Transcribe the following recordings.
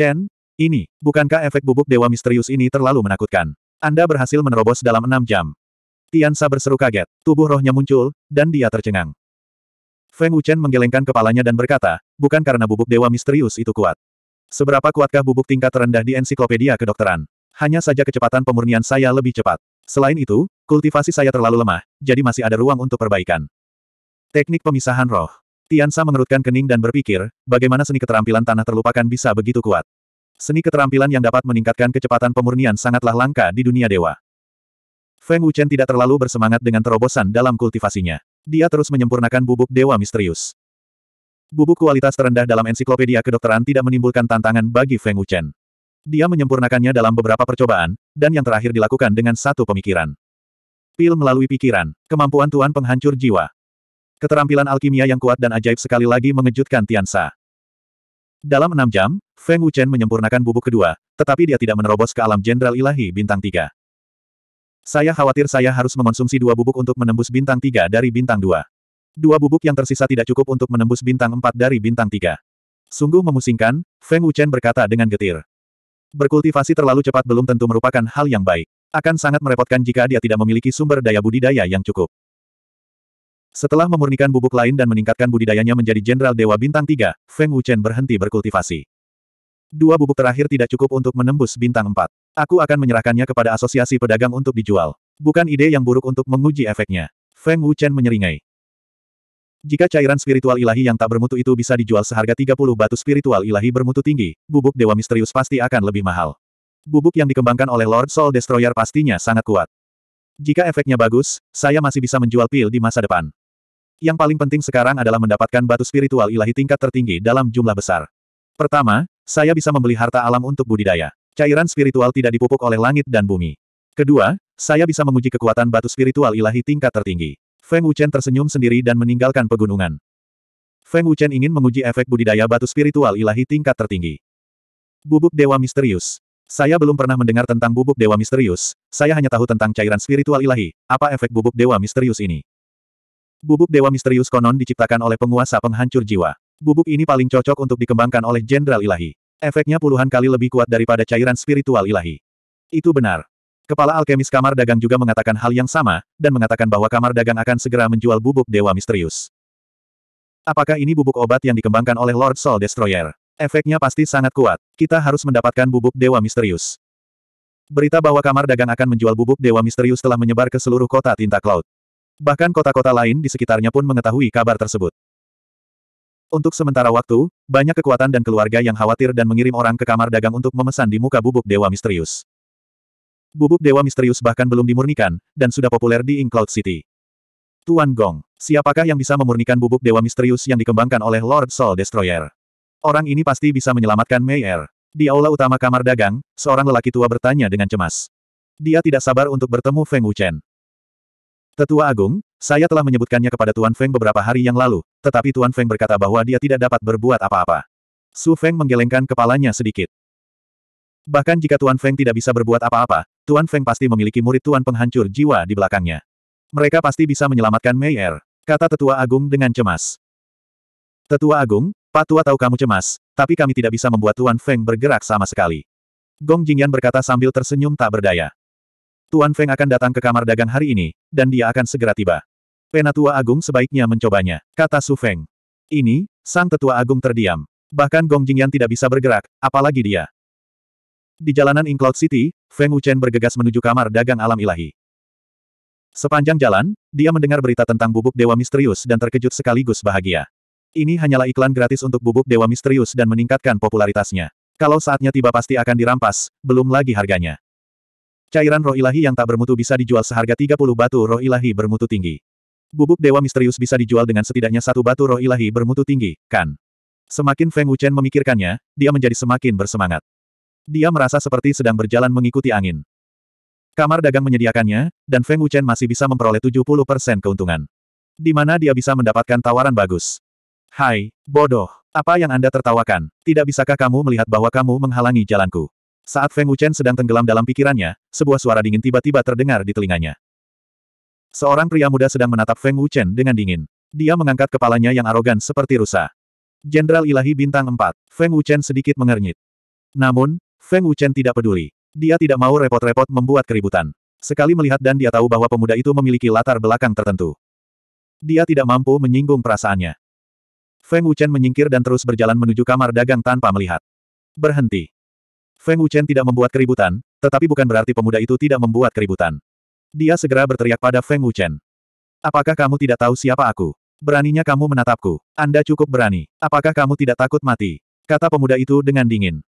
Chen, ini, bukankah efek bubuk dewa misterius ini terlalu menakutkan? Anda berhasil menerobos dalam enam jam. Tian Tiansa berseru kaget, tubuh rohnya muncul, dan dia tercengang. Feng Wuchen menggelengkan kepalanya dan berkata, bukan karena bubuk dewa misterius itu kuat. Seberapa kuatkah bubuk tingkat terendah di ensiklopedia kedokteran? Hanya saja kecepatan pemurnian saya lebih cepat. Selain itu, kultivasi saya terlalu lemah, jadi masih ada ruang untuk perbaikan. Teknik pemisahan roh. Tiansa mengerutkan kening dan berpikir, bagaimana seni keterampilan tanah terlupakan bisa begitu kuat. Seni keterampilan yang dapat meningkatkan kecepatan pemurnian sangatlah langka di dunia dewa. Feng Wuchen tidak terlalu bersemangat dengan terobosan dalam kultivasinya. Dia terus menyempurnakan bubuk dewa misterius. Bubuk kualitas terendah dalam ensiklopedia kedokteran tidak menimbulkan tantangan bagi Feng Wuchen. Dia menyempurnakannya dalam beberapa percobaan, dan yang terakhir dilakukan dengan satu pemikiran. Pil melalui pikiran, kemampuan Tuan penghancur jiwa. Keterampilan alkimia yang kuat dan ajaib sekali lagi mengejutkan Tiansa. Dalam enam jam, Feng Wuchen menyempurnakan bubuk kedua, tetapi dia tidak menerobos ke alam Jenderal Ilahi Bintang Tiga. Saya khawatir saya harus mengonsumsi dua bubuk untuk menembus bintang Tiga dari bintang Dua. Dua bubuk yang tersisa tidak cukup untuk menembus bintang Empat dari bintang Tiga. Sungguh memusingkan, Feng Wuchen berkata dengan getir. Berkultivasi terlalu cepat belum tentu merupakan hal yang baik. Akan sangat merepotkan jika dia tidak memiliki sumber daya budidaya yang cukup. Setelah memurnikan bubuk lain dan meningkatkan budidayanya menjadi Jenderal Dewa Bintang 3, Feng Wuchen berhenti berkultivasi. Dua bubuk terakhir tidak cukup untuk menembus bintang 4. Aku akan menyerahkannya kepada asosiasi pedagang untuk dijual. Bukan ide yang buruk untuk menguji efeknya. Feng Wuchen menyeringai. Jika cairan spiritual ilahi yang tak bermutu itu bisa dijual seharga 30 batu spiritual ilahi bermutu tinggi, bubuk dewa misterius pasti akan lebih mahal. Bubuk yang dikembangkan oleh Lord Soul Destroyer pastinya sangat kuat. Jika efeknya bagus, saya masih bisa menjual pil di masa depan. Yang paling penting sekarang adalah mendapatkan batu spiritual ilahi tingkat tertinggi dalam jumlah besar. Pertama, saya bisa membeli harta alam untuk budidaya. Cairan spiritual tidak dipupuk oleh langit dan bumi. Kedua, saya bisa menguji kekuatan batu spiritual ilahi tingkat tertinggi. Feng Wuchen tersenyum sendiri dan meninggalkan pegunungan. Feng Wuchen ingin menguji efek budidaya batu spiritual ilahi tingkat tertinggi. Bubuk Dewa Misterius. Saya belum pernah mendengar tentang bubuk Dewa Misterius, saya hanya tahu tentang cairan spiritual ilahi, apa efek bubuk Dewa Misterius ini. Bubuk Dewa Misterius konon diciptakan oleh penguasa penghancur jiwa. Bubuk ini paling cocok untuk dikembangkan oleh Jenderal Ilahi. Efeknya puluhan kali lebih kuat daripada cairan spiritual ilahi. Itu benar. Kepala alkemis kamar dagang juga mengatakan hal yang sama, dan mengatakan bahwa kamar dagang akan segera menjual bubuk Dewa Misterius. Apakah ini bubuk obat yang dikembangkan oleh Lord Soul Destroyer? Efeknya pasti sangat kuat. Kita harus mendapatkan bubuk Dewa Misterius. Berita bahwa kamar dagang akan menjual bubuk Dewa Misterius telah menyebar ke seluruh kota tinta Cloud. Bahkan kota-kota lain di sekitarnya pun mengetahui kabar tersebut. Untuk sementara waktu, banyak kekuatan dan keluarga yang khawatir dan mengirim orang ke kamar dagang untuk memesan di muka bubuk dewa misterius. Bubuk dewa misterius bahkan belum dimurnikan, dan sudah populer di Ink Cloud City. Tuan Gong, siapakah yang bisa memurnikan bubuk dewa misterius yang dikembangkan oleh Lord Soul Destroyer? Orang ini pasti bisa menyelamatkan Mayer. Di aula utama kamar dagang, seorang lelaki tua bertanya dengan cemas. Dia tidak sabar untuk bertemu Feng Wuchen. Tetua Agung, saya telah menyebutkannya kepada Tuan Feng beberapa hari yang lalu, tetapi Tuan Feng berkata bahwa dia tidak dapat berbuat apa-apa. Su Feng menggelengkan kepalanya sedikit. Bahkan jika Tuan Feng tidak bisa berbuat apa-apa, Tuan Feng pasti memiliki murid Tuan penghancur jiwa di belakangnya. Mereka pasti bisa menyelamatkan Mei Er, kata Tetua Agung dengan cemas. Tetua Agung, Pak Tua tahu kamu cemas, tapi kami tidak bisa membuat Tuan Feng bergerak sama sekali. Gong Jingyan berkata sambil tersenyum tak berdaya. Tuan Feng akan datang ke kamar dagang hari ini, dan dia akan segera tiba. Penatua Agung sebaiknya mencobanya, kata Su Feng. Ini, sang tetua agung terdiam. Bahkan Gong Jingyan tidak bisa bergerak, apalagi dia. Di jalanan In Cloud City, Feng Wuchen bergegas menuju kamar dagang alam ilahi. Sepanjang jalan, dia mendengar berita tentang bubuk dewa misterius dan terkejut sekaligus bahagia. Ini hanyalah iklan gratis untuk bubuk dewa misterius dan meningkatkan popularitasnya. Kalau saatnya tiba pasti akan dirampas, belum lagi harganya. Cairan roh ilahi yang tak bermutu bisa dijual seharga 30 batu roh ilahi bermutu tinggi. Bubuk dewa misterius bisa dijual dengan setidaknya satu batu roh ilahi bermutu tinggi, kan? Semakin Feng Wuchen memikirkannya, dia menjadi semakin bersemangat. Dia merasa seperti sedang berjalan mengikuti angin. Kamar dagang menyediakannya, dan Feng Wuchen masih bisa memperoleh 70% keuntungan. Di mana dia bisa mendapatkan tawaran bagus. Hai, bodoh, apa yang Anda tertawakan? Tidak bisakah kamu melihat bahwa kamu menghalangi jalanku? Saat Feng Wuchen sedang tenggelam dalam pikirannya, sebuah suara dingin tiba-tiba terdengar di telinganya. Seorang pria muda sedang menatap Feng Wuchen dengan dingin. Dia mengangkat kepalanya yang arogan seperti rusa. Jenderal Ilahi Bintang 4, Feng Wuchen sedikit mengernyit. Namun, Feng Wuchen tidak peduli. Dia tidak mau repot-repot membuat keributan. Sekali melihat dan dia tahu bahwa pemuda itu memiliki latar belakang tertentu. Dia tidak mampu menyinggung perasaannya. Feng Wuchen menyingkir dan terus berjalan menuju kamar dagang tanpa melihat. Berhenti. Feng Wuchen tidak membuat keributan, tetapi bukan berarti pemuda itu tidak membuat keributan. Dia segera berteriak pada Feng Wuchen. Apakah kamu tidak tahu siapa aku? Beraninya kamu menatapku. Anda cukup berani. Apakah kamu tidak takut mati? Kata pemuda itu dengan dingin.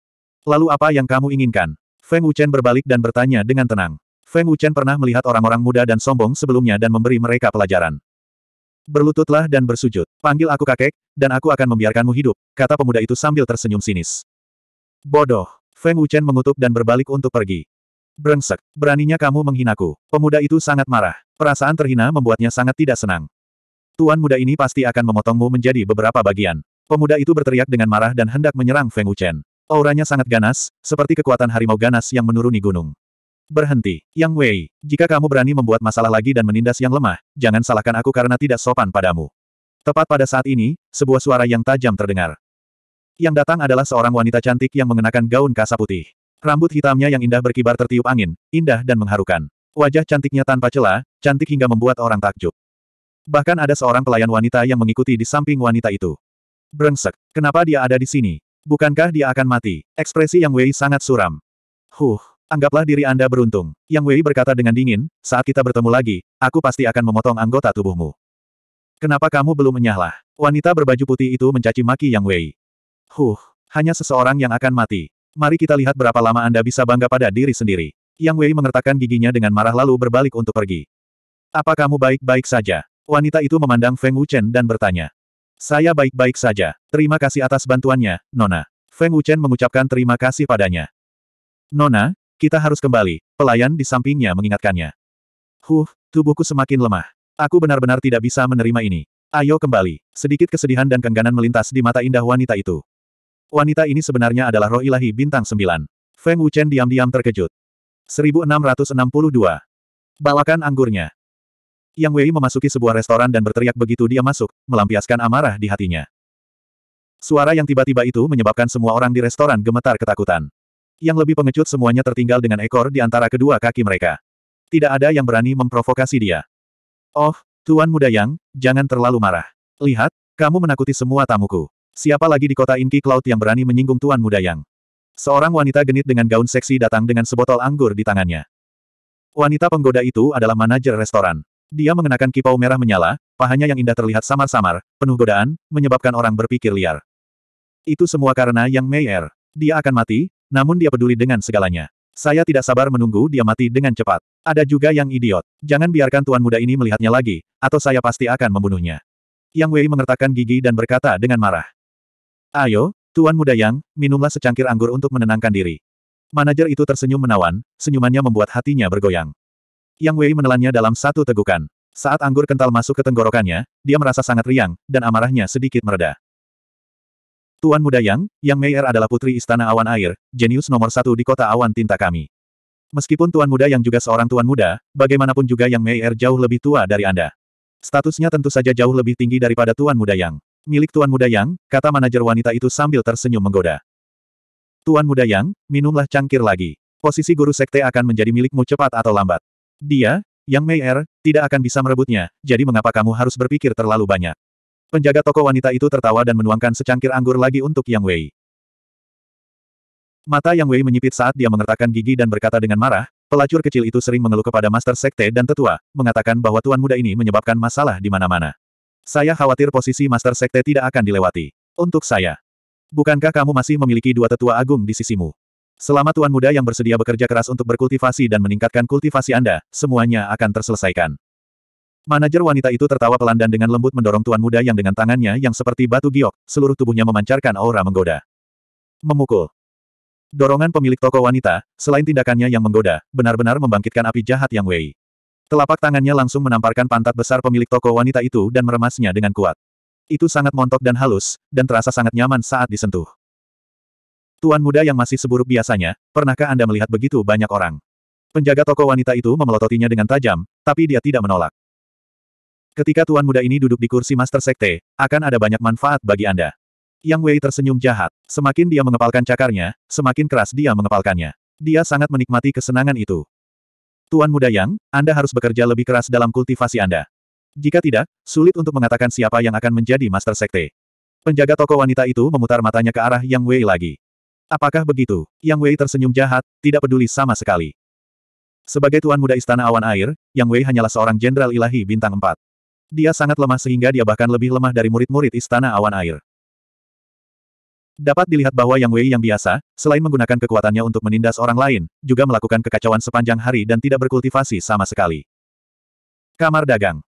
Lalu apa yang kamu inginkan? Feng Wuchen berbalik dan bertanya dengan tenang. Feng Wuchen pernah melihat orang-orang muda dan sombong sebelumnya dan memberi mereka pelajaran. Berlututlah dan bersujud. Panggil aku kakek, dan aku akan membiarkanmu hidup, kata pemuda itu sambil tersenyum sinis. Bodoh. Feng Wuchen mengutuk dan berbalik untuk pergi. Brengsek, beraninya kamu menghinaku. Pemuda itu sangat marah. Perasaan terhina membuatnya sangat tidak senang. Tuan muda ini pasti akan memotongmu menjadi beberapa bagian. Pemuda itu berteriak dengan marah dan hendak menyerang Feng Wuchen. Auranya sangat ganas, seperti kekuatan harimau ganas yang menuruni gunung. Berhenti, Yang Wei. Jika kamu berani membuat masalah lagi dan menindas yang lemah, jangan salahkan aku karena tidak sopan padamu. Tepat pada saat ini, sebuah suara yang tajam terdengar. Yang datang adalah seorang wanita cantik yang mengenakan gaun kasa putih. Rambut hitamnya yang indah berkibar tertiup angin, indah dan mengharukan. Wajah cantiknya tanpa celah, cantik hingga membuat orang takjub. Bahkan ada seorang pelayan wanita yang mengikuti di samping wanita itu. Brengsek, kenapa dia ada di sini? Bukankah dia akan mati? Ekspresi Yang Wei sangat suram. Huh, anggaplah diri Anda beruntung. Yang Wei berkata dengan dingin, saat kita bertemu lagi, aku pasti akan memotong anggota tubuhmu. Kenapa kamu belum menyahlah? Wanita berbaju putih itu mencaci maki Yang Wei. Huh, hanya seseorang yang akan mati. Mari kita lihat berapa lama Anda bisa bangga pada diri sendiri. Yang Wei mengertakkan giginya dengan marah lalu berbalik untuk pergi. Apa kamu baik-baik saja? Wanita itu memandang Feng Wuchen dan bertanya. Saya baik-baik saja. Terima kasih atas bantuannya, Nona. Feng Wuchen mengucapkan terima kasih padanya. Nona, kita harus kembali. Pelayan di sampingnya mengingatkannya. Huh, tubuhku semakin lemah. Aku benar-benar tidak bisa menerima ini. Ayo kembali. Sedikit kesedihan dan kengganan melintas di mata indah wanita itu. Wanita ini sebenarnya adalah roh ilahi bintang sembilan. Feng Wuchen diam-diam terkejut. 1662. Balakan anggurnya. Yang Wei memasuki sebuah restoran dan berteriak begitu dia masuk, melampiaskan amarah di hatinya. Suara yang tiba-tiba itu menyebabkan semua orang di restoran gemetar ketakutan. Yang lebih pengecut semuanya tertinggal dengan ekor di antara kedua kaki mereka. Tidak ada yang berani memprovokasi dia. Oh, Tuan Muda Yang, jangan terlalu marah. Lihat, kamu menakuti semua tamuku. Siapa lagi di kota inti Cloud yang berani menyinggung Tuan Muda Yang? Seorang wanita genit dengan gaun seksi datang dengan sebotol anggur di tangannya. Wanita penggoda itu adalah manajer restoran. Dia mengenakan kipau merah menyala, pahanya yang indah terlihat samar-samar, penuh godaan, menyebabkan orang berpikir liar. Itu semua karena Yang Meier. Dia akan mati, namun dia peduli dengan segalanya. Saya tidak sabar menunggu dia mati dengan cepat. Ada juga yang idiot. Jangan biarkan tuan muda ini melihatnya lagi, atau saya pasti akan membunuhnya. Yang Wei mengertakkan gigi dan berkata dengan marah. Ayo, Tuan Muda Yang, minumlah secangkir anggur untuk menenangkan diri. Manajer itu tersenyum menawan, senyumannya membuat hatinya bergoyang. Yang Wei menelannya dalam satu tegukan. Saat anggur kental masuk ke tenggorokannya, dia merasa sangat riang, dan amarahnya sedikit mereda. Tuan Muda Yang, Yang Meier adalah putri Istana Awan Air, jenius nomor satu di kota awan tinta kami. Meskipun Tuan Muda Yang juga seorang Tuan Muda, bagaimanapun juga Yang Meier jauh lebih tua dari Anda. Statusnya tentu saja jauh lebih tinggi daripada Tuan Muda Yang. Milik Tuan Muda Yang, kata manajer wanita itu sambil tersenyum menggoda. Tuan Muda Yang, minumlah cangkir lagi. Posisi guru sekte akan menjadi milikmu cepat atau lambat. Dia, Yang Meier, tidak akan bisa merebutnya, jadi mengapa kamu harus berpikir terlalu banyak? Penjaga toko wanita itu tertawa dan menuangkan secangkir anggur lagi untuk Yang Wei. Mata Yang Wei menyipit saat dia mengertakkan gigi dan berkata dengan marah, pelacur kecil itu sering mengeluh kepada Master Sekte dan Tetua, mengatakan bahwa Tuan Muda ini menyebabkan masalah di mana-mana. Saya khawatir posisi Master Sekte tidak akan dilewati. Untuk saya. Bukankah kamu masih memiliki dua tetua agung di sisimu? Selama tuan muda yang bersedia bekerja keras untuk berkultivasi dan meningkatkan kultivasi Anda, semuanya akan terselesaikan. Manajer wanita itu tertawa pelan dan dengan lembut mendorong tuan muda yang dengan tangannya yang seperti batu giok, seluruh tubuhnya memancarkan aura menggoda. Memukul. Dorongan pemilik toko wanita, selain tindakannya yang menggoda, benar-benar membangkitkan api jahat Yang Wei. Telapak tangannya langsung menamparkan pantat besar pemilik toko wanita itu dan meremasnya dengan kuat. Itu sangat montok dan halus, dan terasa sangat nyaman saat disentuh. Tuan muda yang masih seburuk biasanya, pernahkah Anda melihat begitu banyak orang? Penjaga toko wanita itu memelototinya dengan tajam, tapi dia tidak menolak. Ketika tuan muda ini duduk di kursi Master Sekte, akan ada banyak manfaat bagi Anda. Yang Wei tersenyum jahat. Semakin dia mengepalkan cakarnya, semakin keras dia mengepalkannya. Dia sangat menikmati kesenangan itu. Tuan Muda Yang, Anda harus bekerja lebih keras dalam kultivasi Anda. Jika tidak, sulit untuk mengatakan siapa yang akan menjadi Master Sekte. Penjaga toko wanita itu memutar matanya ke arah Yang Wei lagi. Apakah begitu? Yang Wei tersenyum jahat, tidak peduli sama sekali. Sebagai Tuan Muda Istana Awan Air, Yang Wei hanyalah seorang Jenderal Ilahi Bintang 4. Dia sangat lemah sehingga dia bahkan lebih lemah dari murid-murid Istana Awan Air. Dapat dilihat bahwa Yang Wei yang biasa, selain menggunakan kekuatannya untuk menindas orang lain, juga melakukan kekacauan sepanjang hari dan tidak berkultivasi sama sekali. Kamar dagang.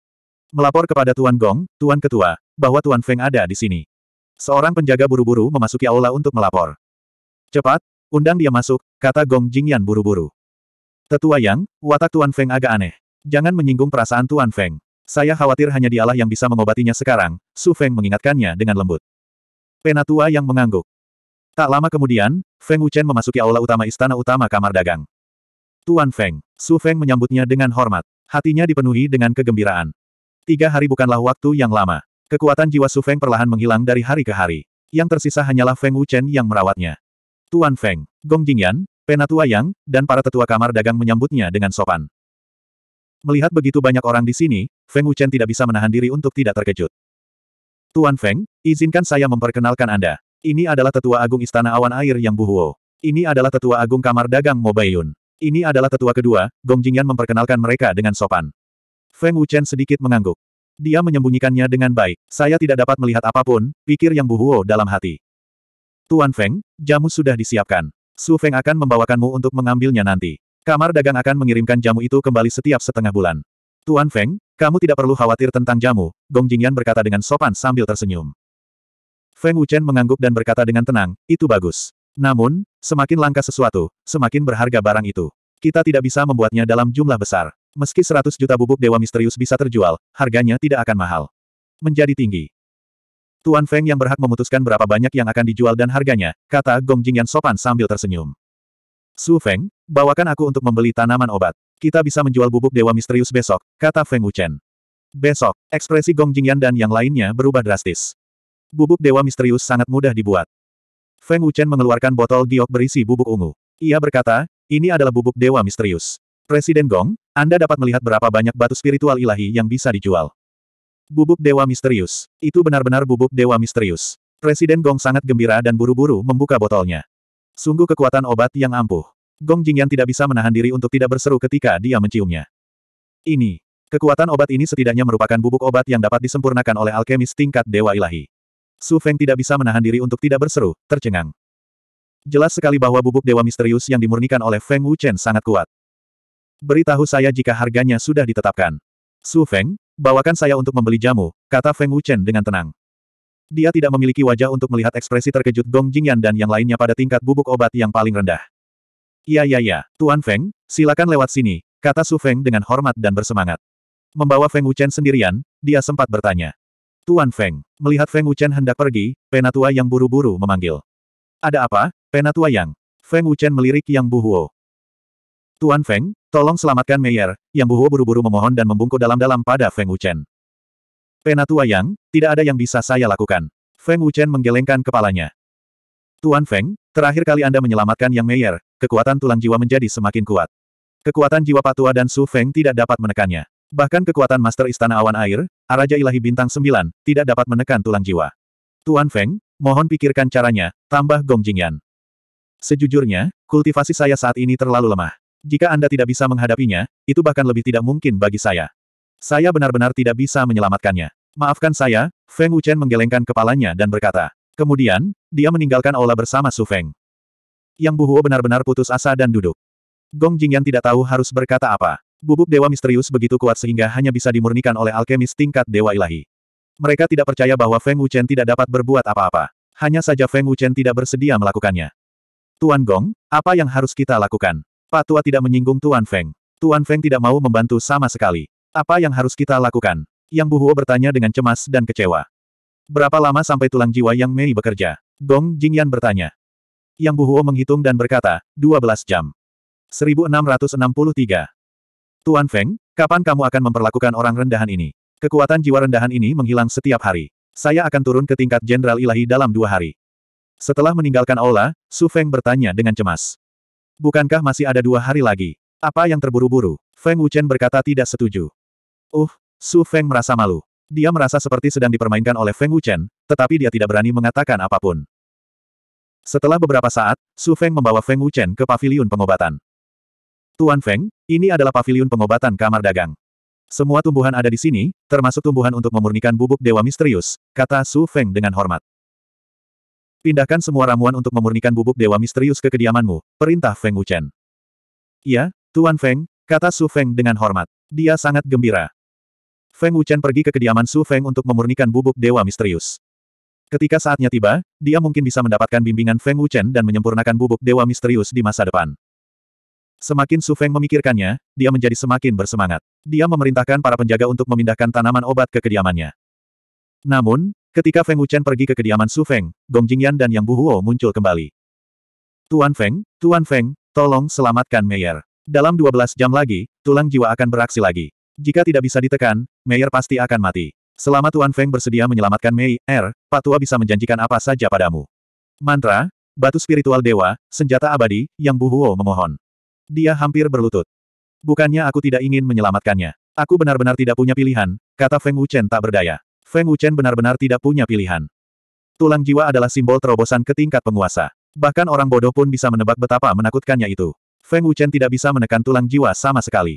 Melapor kepada Tuan Gong, Tuan Ketua, bahwa Tuan Feng ada di sini. Seorang penjaga buru-buru memasuki aula untuk melapor. Cepat, undang dia masuk, kata Gong Jingyan buru-buru. Tetua Yang, watak Tuan Feng agak aneh. Jangan menyinggung perasaan Tuan Feng. Saya khawatir hanya dialah yang bisa mengobatinya sekarang, Su Feng mengingatkannya dengan lembut. Penatua yang mengangguk. Tak lama kemudian, Feng Wuchen memasuki aula utama istana utama kamar dagang. Tuan Feng, Su Feng menyambutnya dengan hormat. Hatinya dipenuhi dengan kegembiraan. Tiga hari bukanlah waktu yang lama. Kekuatan jiwa Su Feng perlahan menghilang dari hari ke hari. Yang tersisa hanyalah Feng Wuchen yang merawatnya. Tuan Feng, Gong Jingyan, Penatua Yang, dan para tetua kamar dagang menyambutnya dengan sopan. Melihat begitu banyak orang di sini, Feng Wuchen tidak bisa menahan diri untuk tidak terkejut. Tuan Feng, izinkan saya memperkenalkan Anda. Ini adalah Tetua Agung Istana Awan Air Yang Buhuo. Ini adalah Tetua Agung Kamar Dagang Mobayun. Ini adalah tetua kedua, Gong Jingyan memperkenalkan mereka dengan sopan. Feng Wuchen sedikit mengangguk. Dia menyembunyikannya dengan baik. Saya tidak dapat melihat apapun, pikir Yang Buhuo dalam hati. Tuan Feng, jamu sudah disiapkan. Su Feng akan membawakanmu untuk mengambilnya nanti. Kamar dagang akan mengirimkan jamu itu kembali setiap setengah bulan. Tuan Feng, kamu tidak perlu khawatir tentang jamu, Gong Jingyan berkata dengan sopan sambil tersenyum. Feng Wuchen mengangguk dan berkata dengan tenang, itu bagus. Namun, semakin langka sesuatu, semakin berharga barang itu. Kita tidak bisa membuatnya dalam jumlah besar. Meski 100 juta bubuk dewa misterius bisa terjual, harganya tidak akan mahal. Menjadi tinggi. Tuan Feng yang berhak memutuskan berapa banyak yang akan dijual dan harganya, kata Gong Jingyan sopan sambil tersenyum. Su Feng, bawakan aku untuk membeli tanaman obat. Kita bisa menjual bubuk dewa misterius besok, kata Feng Wuchen. Besok, ekspresi Gong Jingyan dan yang lainnya berubah drastis. Bubuk dewa misterius sangat mudah dibuat. Feng Wuchen mengeluarkan botol giok berisi bubuk ungu. Ia berkata, ini adalah bubuk dewa misterius. Presiden Gong, Anda dapat melihat berapa banyak batu spiritual ilahi yang bisa dijual. Bubuk dewa misterius. Itu benar-benar bubuk dewa misterius. Presiden Gong sangat gembira dan buru-buru membuka botolnya. Sungguh kekuatan obat yang ampuh. Gong Jingyan tidak bisa menahan diri untuk tidak berseru ketika dia menciumnya. Ini. Kekuatan obat ini setidaknya merupakan bubuk obat yang dapat disempurnakan oleh alkemis tingkat Dewa Ilahi. Su Feng tidak bisa menahan diri untuk tidak berseru, tercengang. Jelas sekali bahwa bubuk Dewa Misterius yang dimurnikan oleh Feng Wuchen sangat kuat. Beritahu saya jika harganya sudah ditetapkan. Su Feng, bawakan saya untuk membeli jamu, kata Feng Wuchen dengan tenang. Dia tidak memiliki wajah untuk melihat ekspresi terkejut Gong Jingyan dan yang lainnya pada tingkat bubuk obat yang paling rendah. Ya, ya, ya, Tuan Feng, silakan lewat sini, kata Su Feng dengan hormat dan bersemangat. Membawa Feng Wuchen sendirian, dia sempat bertanya. Tuan Feng, melihat Feng Wuchen hendak pergi, penatua yang buru-buru memanggil. Ada apa, penatua yang? Feng Wuchen melirik Yang Buhuo. Tuan Feng, tolong selamatkan Meyer, Yang Buhuo buru-buru memohon dan membungkuk dalam-dalam pada Feng Wuchen. Penatua Yang, tidak ada yang bisa saya lakukan. Feng Wuchen menggelengkan kepalanya. Tuan Feng, terakhir kali Anda menyelamatkan Yang Meier, kekuatan tulang jiwa menjadi semakin kuat. Kekuatan jiwa Patua dan Su Feng tidak dapat menekannya. Bahkan kekuatan Master Istana Awan Air, Araja Ilahi Bintang Sembilan, tidak dapat menekan tulang jiwa. Tuan Feng, mohon pikirkan caranya, tambah Gong Jingyan. Sejujurnya, kultivasi saya saat ini terlalu lemah. Jika Anda tidak bisa menghadapinya, itu bahkan lebih tidak mungkin bagi saya. Saya benar-benar tidak bisa menyelamatkannya. Maafkan saya, Feng Wuchen menggelengkan kepalanya dan berkata. Kemudian, dia meninggalkan aula bersama Su Feng. Yang Buhuo benar-benar putus asa dan duduk. Gong Jingyan tidak tahu harus berkata apa. Bubuk dewa misterius begitu kuat sehingga hanya bisa dimurnikan oleh alkemis tingkat dewa ilahi. Mereka tidak percaya bahwa Feng Wuchen tidak dapat berbuat apa-apa. Hanya saja Feng Wuchen tidak bersedia melakukannya. Tuan Gong, apa yang harus kita lakukan? Pak Tua tidak menyinggung Tuan Feng. Tuan Feng tidak mau membantu sama sekali. Apa yang harus kita lakukan? Yang Buhuo bertanya dengan cemas dan kecewa. Berapa lama sampai tulang jiwa Yang Mei bekerja? Gong Jingyan bertanya. Yang Buhuo menghitung dan berkata, 12 jam. 1663. Tuan Feng, kapan kamu akan memperlakukan orang rendahan ini? Kekuatan jiwa rendahan ini menghilang setiap hari. Saya akan turun ke tingkat Jenderal Ilahi dalam dua hari. Setelah meninggalkan aula, Su Feng bertanya dengan cemas. Bukankah masih ada dua hari lagi? Apa yang terburu-buru? Feng Wuchen berkata tidak setuju. Uh, Su Feng merasa malu. Dia merasa seperti sedang dipermainkan oleh Feng Wuchen, tetapi dia tidak berani mengatakan apapun. Setelah beberapa saat, Su Feng membawa Feng Wuchen ke paviliun pengobatan. Tuan Feng, ini adalah paviliun pengobatan kamar dagang. Semua tumbuhan ada di sini, termasuk tumbuhan untuk memurnikan bubuk dewa misterius, kata Su Feng dengan hormat. Pindahkan semua ramuan untuk memurnikan bubuk dewa misterius ke kediamanmu, perintah Feng Wuchen. Ya, Tuan Feng, kata Su Feng dengan hormat. Dia sangat gembira. Feng Wuchen pergi ke kediaman Su Feng untuk memurnikan bubuk dewa misterius. Ketika saatnya tiba, dia mungkin bisa mendapatkan bimbingan Feng Wuchen dan menyempurnakan bubuk dewa misterius di masa depan. Semakin Su Feng memikirkannya, dia menjadi semakin bersemangat. Dia memerintahkan para penjaga untuk memindahkan tanaman obat ke kediamannya. Namun, ketika Feng Wuchen pergi ke kediaman Su Feng, Gong Jingyan dan Yang Buhuo muncul kembali. Tuan Feng, Tuan Feng, tolong selamatkan Meyer. Dalam 12 jam lagi, tulang jiwa akan beraksi lagi. Jika tidak bisa ditekan, Meyer pasti akan mati. Selama Tuan Feng bersedia menyelamatkan Mei, Er, Pak Tua bisa menjanjikan apa saja padamu. Mantra, batu spiritual dewa, senjata abadi, yang Bu Huo memohon. Dia hampir berlutut. Bukannya aku tidak ingin menyelamatkannya. Aku benar-benar tidak punya pilihan, kata Feng Wuchen tak berdaya. Feng Wuchen benar-benar tidak punya pilihan. Tulang jiwa adalah simbol terobosan ke tingkat penguasa. Bahkan orang bodoh pun bisa menebak betapa menakutkannya itu. Feng Wuchen tidak bisa menekan tulang jiwa sama sekali.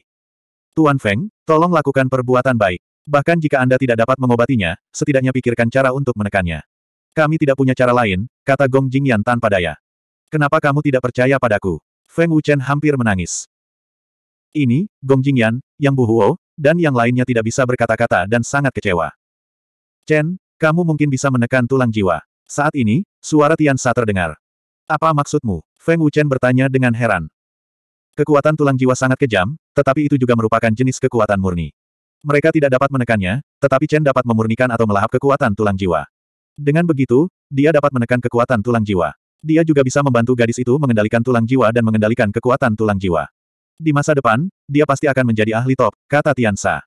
Tuan Feng, tolong lakukan perbuatan baik. Bahkan jika Anda tidak dapat mengobatinya, setidaknya pikirkan cara untuk menekannya. Kami tidak punya cara lain, kata Gong Jingyan tanpa daya. Kenapa kamu tidak percaya padaku? Feng Wuchen hampir menangis. Ini, Gong Jingyan, Yang Buhuo, dan yang lainnya tidak bisa berkata-kata dan sangat kecewa. Chen, kamu mungkin bisa menekan tulang jiwa. Saat ini, suara Tian Sa terdengar. Apa maksudmu? Feng Wuchen bertanya dengan heran. Kekuatan tulang jiwa sangat kejam, tetapi itu juga merupakan jenis kekuatan murni. Mereka tidak dapat menekannya, tetapi Chen dapat memurnikan atau melahap kekuatan tulang jiwa. Dengan begitu, dia dapat menekan kekuatan tulang jiwa. Dia juga bisa membantu gadis itu mengendalikan tulang jiwa dan mengendalikan kekuatan tulang jiwa. Di masa depan, dia pasti akan menjadi ahli top, kata Tian Tiansa.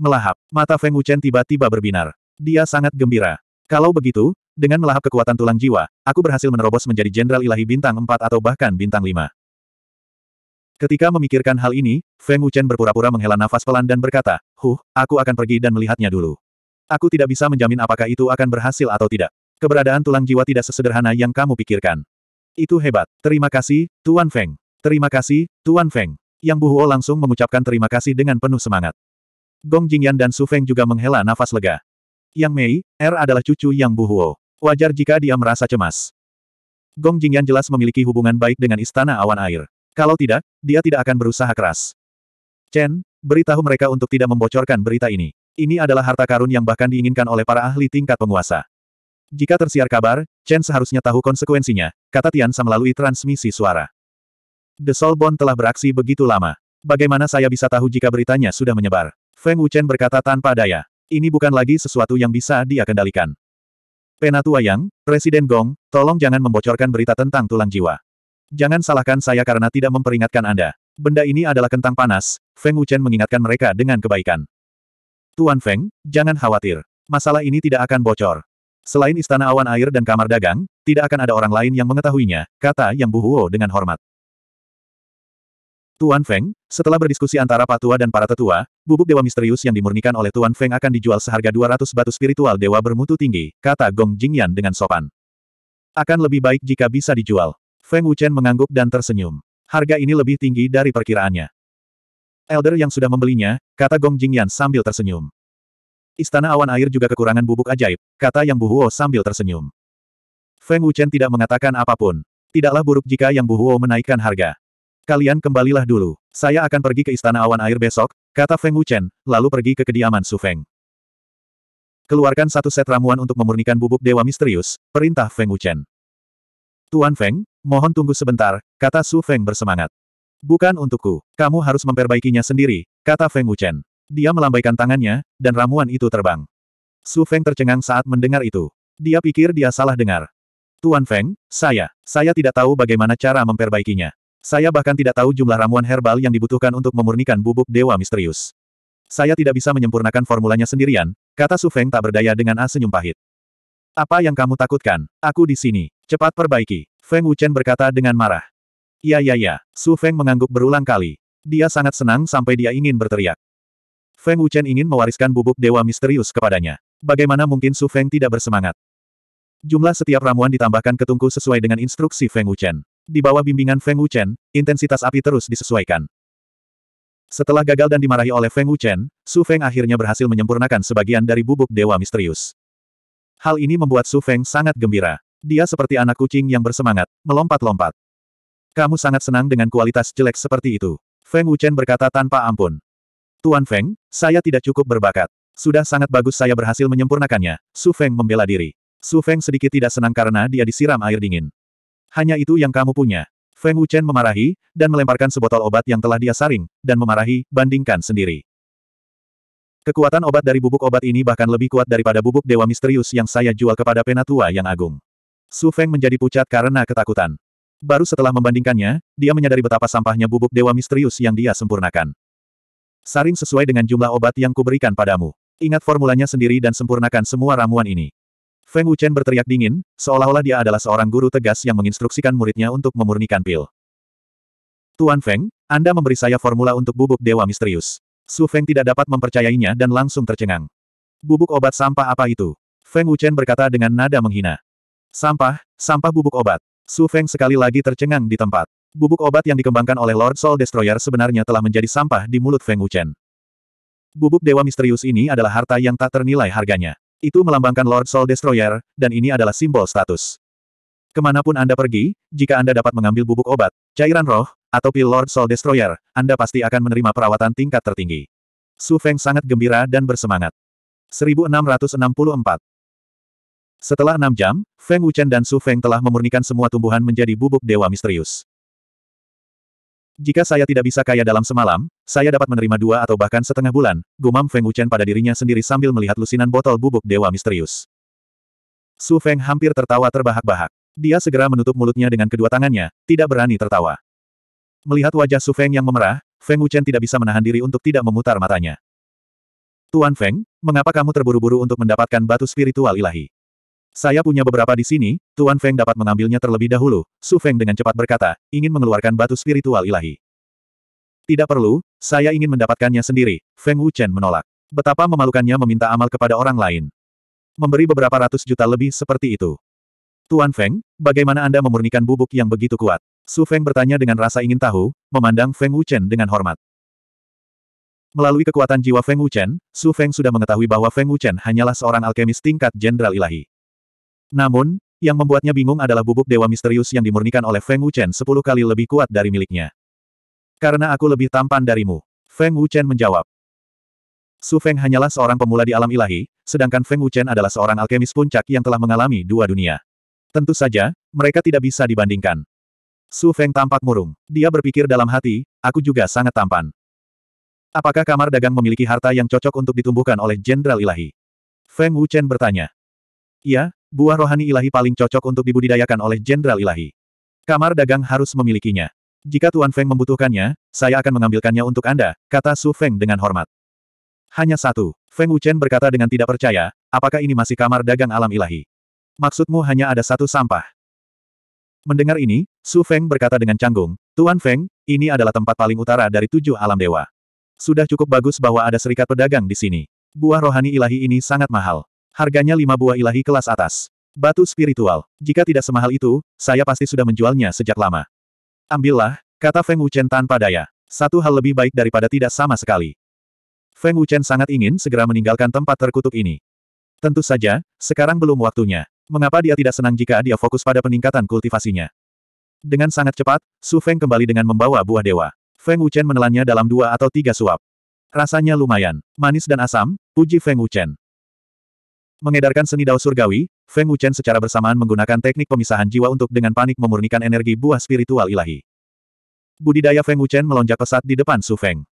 Melahap, mata Feng Wuchen tiba-tiba berbinar. Dia sangat gembira. Kalau begitu, dengan melahap kekuatan tulang jiwa, aku berhasil menerobos menjadi Jenderal Ilahi Bintang 4 atau bahkan Bintang 5. Ketika memikirkan hal ini, Feng Wuchen berpura-pura menghela nafas pelan dan berkata, Huh, aku akan pergi dan melihatnya dulu. Aku tidak bisa menjamin apakah itu akan berhasil atau tidak. Keberadaan tulang jiwa tidak sesederhana yang kamu pikirkan. Itu hebat. Terima kasih, Tuan Feng. Terima kasih, Tuan Feng. Yang Bu Buhuo langsung mengucapkan terima kasih dengan penuh semangat. Gong Jingyan dan Su Feng juga menghela nafas lega. Yang Mei, R er adalah cucu Yang Bu Buhuo. Wajar jika dia merasa cemas. Gong Jingyan jelas memiliki hubungan baik dengan Istana Awan Air. Kalau tidak, dia tidak akan berusaha keras. Chen, beritahu mereka untuk tidak membocorkan berita ini. Ini adalah harta karun yang bahkan diinginkan oleh para ahli tingkat penguasa. Jika tersiar kabar, Chen seharusnya tahu konsekuensinya, kata Tian Sam melalui transmisi suara. The Soul Bond telah beraksi begitu lama. Bagaimana saya bisa tahu jika beritanya sudah menyebar? Feng Wuchen berkata tanpa daya. Ini bukan lagi sesuatu yang bisa dia kendalikan. Penatua Yang, Presiden Gong, tolong jangan membocorkan berita tentang tulang jiwa. Jangan salahkan saya karena tidak memperingatkan Anda. Benda ini adalah kentang panas, Feng Wuchen mengingatkan mereka dengan kebaikan. Tuan Feng, jangan khawatir. Masalah ini tidak akan bocor. Selain istana awan air dan kamar dagang, tidak akan ada orang lain yang mengetahuinya, kata Yang Buhuo dengan hormat. Tuan Feng, setelah berdiskusi antara patua dan para tetua, bubuk dewa misterius yang dimurnikan oleh Tuan Feng akan dijual seharga 200 batu spiritual dewa bermutu tinggi, kata Gong Jingyan dengan sopan. Akan lebih baik jika bisa dijual. Feng Wuchen mengangguk dan tersenyum. Harga ini lebih tinggi dari perkiraannya. Elder yang sudah membelinya, kata Gong Jingyan sambil tersenyum. Istana awan air juga kekurangan bubuk ajaib, kata Yang Buhuo sambil tersenyum. Feng Wuchen tidak mengatakan apapun. Tidaklah buruk jika Yang Buhuo menaikkan harga. Kalian kembalilah dulu. Saya akan pergi ke istana awan air besok, kata Feng Wuchen, lalu pergi ke kediaman Su Feng. Keluarkan satu set ramuan untuk memurnikan bubuk dewa misterius, perintah Feng Wuchen. Tuan Feng, mohon tunggu sebentar, kata Su Feng bersemangat. Bukan untukku, kamu harus memperbaikinya sendiri, kata Feng Wuchen. Dia melambaikan tangannya, dan ramuan itu terbang. Su Feng tercengang saat mendengar itu. Dia pikir dia salah dengar. Tuan Feng, saya, saya tidak tahu bagaimana cara memperbaikinya. Saya bahkan tidak tahu jumlah ramuan herbal yang dibutuhkan untuk memurnikan bubuk dewa misterius. Saya tidak bisa menyempurnakan formulanya sendirian, kata Su Feng tak berdaya dengan A senyum pahit. Apa yang kamu takutkan? Aku di sini. Cepat perbaiki. Feng Wuchen berkata dengan marah. Ya ya ya, Su Feng mengangguk berulang kali. Dia sangat senang sampai dia ingin berteriak. Feng Wuchen ingin mewariskan bubuk dewa misterius kepadanya. Bagaimana mungkin Su Feng tidak bersemangat? Jumlah setiap ramuan ditambahkan ke tungku sesuai dengan instruksi Feng Wuchen. Di bawah bimbingan Feng Wuchen, intensitas api terus disesuaikan. Setelah gagal dan dimarahi oleh Feng Wuchen, Su Feng akhirnya berhasil menyempurnakan sebagian dari bubuk dewa misterius. Hal ini membuat Su Feng sangat gembira. Dia seperti anak kucing yang bersemangat, melompat-lompat. Kamu sangat senang dengan kualitas jelek seperti itu. Feng Wuchen berkata tanpa ampun. Tuan Feng, saya tidak cukup berbakat. Sudah sangat bagus saya berhasil menyempurnakannya. Su Feng membela diri. Su Feng sedikit tidak senang karena dia disiram air dingin. Hanya itu yang kamu punya. Feng Wuchen memarahi, dan melemparkan sebotol obat yang telah dia saring, dan memarahi, bandingkan sendiri. Kekuatan obat dari bubuk obat ini bahkan lebih kuat daripada bubuk dewa misterius yang saya jual kepada penatua yang agung. Su Feng menjadi pucat karena ketakutan. Baru setelah membandingkannya, dia menyadari betapa sampahnya bubuk dewa misterius yang dia sempurnakan. Saring sesuai dengan jumlah obat yang kuberikan padamu. Ingat formulanya sendiri dan sempurnakan semua ramuan ini. Feng Wuchen berteriak dingin, seolah-olah dia adalah seorang guru tegas yang menginstruksikan muridnya untuk memurnikan pil. Tuan Feng, Anda memberi saya formula untuk bubuk dewa misterius. Su Feng tidak dapat mempercayainya dan langsung tercengang. Bubuk obat sampah apa itu? Feng Wuchen berkata dengan nada menghina. Sampah, sampah bubuk obat. Su Feng sekali lagi tercengang di tempat. Bubuk obat yang dikembangkan oleh Lord Soul Destroyer sebenarnya telah menjadi sampah di mulut Feng Wuchen. Bubuk dewa misterius ini adalah harta yang tak ternilai harganya. Itu melambangkan Lord Soul Destroyer, dan ini adalah simbol status. Kemanapun Anda pergi, jika Anda dapat mengambil bubuk obat, cairan roh, atau pil Lord Soul Destroyer, Anda pasti akan menerima perawatan tingkat tertinggi. Su Feng sangat gembira dan bersemangat. 1664 setelah enam jam, Feng Wuchen dan Su Feng telah memurnikan semua tumbuhan menjadi bubuk dewa misterius. Jika saya tidak bisa kaya dalam semalam, saya dapat menerima dua atau bahkan setengah bulan, gumam Feng Wuchen pada dirinya sendiri sambil melihat lusinan botol bubuk dewa misterius. Su Feng hampir tertawa terbahak-bahak. Dia segera menutup mulutnya dengan kedua tangannya, tidak berani tertawa. Melihat wajah Su Feng yang memerah, Feng Wuchen tidak bisa menahan diri untuk tidak memutar matanya. Tuan Feng, mengapa kamu terburu-buru untuk mendapatkan batu spiritual ilahi? Saya punya beberapa di sini, Tuan Feng dapat mengambilnya terlebih dahulu, Su Feng dengan cepat berkata, ingin mengeluarkan batu spiritual ilahi. Tidak perlu, saya ingin mendapatkannya sendiri, Feng Wuchen menolak. Betapa memalukannya meminta amal kepada orang lain. Memberi beberapa ratus juta lebih seperti itu. Tuan Feng, bagaimana Anda memurnikan bubuk yang begitu kuat? Su Feng bertanya dengan rasa ingin tahu, memandang Feng Wuchen dengan hormat. Melalui kekuatan jiwa Feng Wuchen, Su Feng sudah mengetahui bahwa Feng Wuchen hanyalah seorang alkemis tingkat jenderal ilahi. Namun, yang membuatnya bingung adalah bubuk dewa misterius yang dimurnikan oleh Feng Wuchen sepuluh kali lebih kuat dari miliknya. Karena aku lebih tampan darimu. Feng Wuchen menjawab. Su Feng hanyalah seorang pemula di alam ilahi, sedangkan Feng Wuchen adalah seorang alkemis puncak yang telah mengalami dua dunia. Tentu saja, mereka tidak bisa dibandingkan. Su Feng tampak murung. Dia berpikir dalam hati, aku juga sangat tampan. Apakah kamar dagang memiliki harta yang cocok untuk ditumbuhkan oleh Jenderal Ilahi? Feng Wuchen bertanya. Iya, Buah rohani ilahi paling cocok untuk dibudidayakan oleh Jenderal Ilahi. Kamar dagang harus memilikinya. Jika Tuan Feng membutuhkannya, saya akan mengambilkannya untuk Anda, kata Su Feng dengan hormat. Hanya satu, Feng Wuchen berkata dengan tidak percaya, apakah ini masih kamar dagang alam ilahi? Maksudmu hanya ada satu sampah? Mendengar ini, Su Feng berkata dengan canggung, Tuan Feng, ini adalah tempat paling utara dari tujuh alam dewa. Sudah cukup bagus bahwa ada serikat pedagang di sini. Buah rohani ilahi ini sangat mahal. Harganya lima buah ilahi kelas atas. Batu spiritual. Jika tidak semahal itu, saya pasti sudah menjualnya sejak lama. Ambillah, kata Feng Wuchen tanpa daya. Satu hal lebih baik daripada tidak sama sekali. Feng Wuchen sangat ingin segera meninggalkan tempat terkutuk ini. Tentu saja, sekarang belum waktunya. Mengapa dia tidak senang jika dia fokus pada peningkatan kultivasinya? Dengan sangat cepat, Su Feng kembali dengan membawa buah dewa. Feng Wuchen menelannya dalam dua atau tiga suap. Rasanya lumayan, manis dan asam, puji Feng Wuchen. Mengedarkan seni dao surgawi, Feng Wuchen secara bersamaan menggunakan teknik pemisahan jiwa untuk dengan panik memurnikan energi buah spiritual ilahi. Budidaya Feng Wuchen melonjak pesat di depan Su Feng.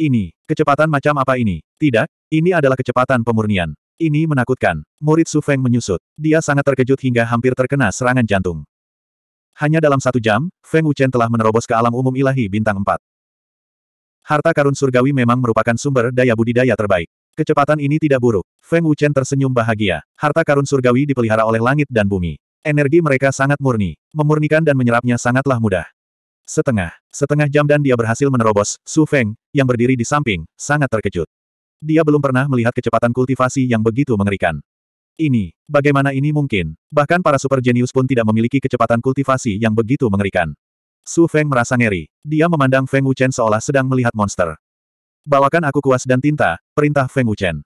Ini, kecepatan macam apa ini? Tidak, ini adalah kecepatan pemurnian. Ini menakutkan. Murid Su Feng menyusut. Dia sangat terkejut hingga hampir terkena serangan jantung. Hanya dalam satu jam, Feng Wuchen telah menerobos ke alam umum ilahi bintang 4. Harta karun surgawi memang merupakan sumber daya budidaya terbaik. Kecepatan ini tidak buruk. Feng Wuchen tersenyum bahagia. Harta karun surgawi dipelihara oleh langit dan bumi. Energi mereka sangat murni. Memurnikan dan menyerapnya sangatlah mudah. Setengah. Setengah jam dan dia berhasil menerobos, Su Feng, yang berdiri di samping, sangat terkejut. Dia belum pernah melihat kecepatan kultivasi yang begitu mengerikan. Ini, bagaimana ini mungkin? Bahkan para super jenius pun tidak memiliki kecepatan kultivasi yang begitu mengerikan. Su Feng merasa ngeri. Dia memandang Feng Wuchen seolah sedang melihat monster. Bawakan aku kuas dan tinta, perintah Feng Wuchen.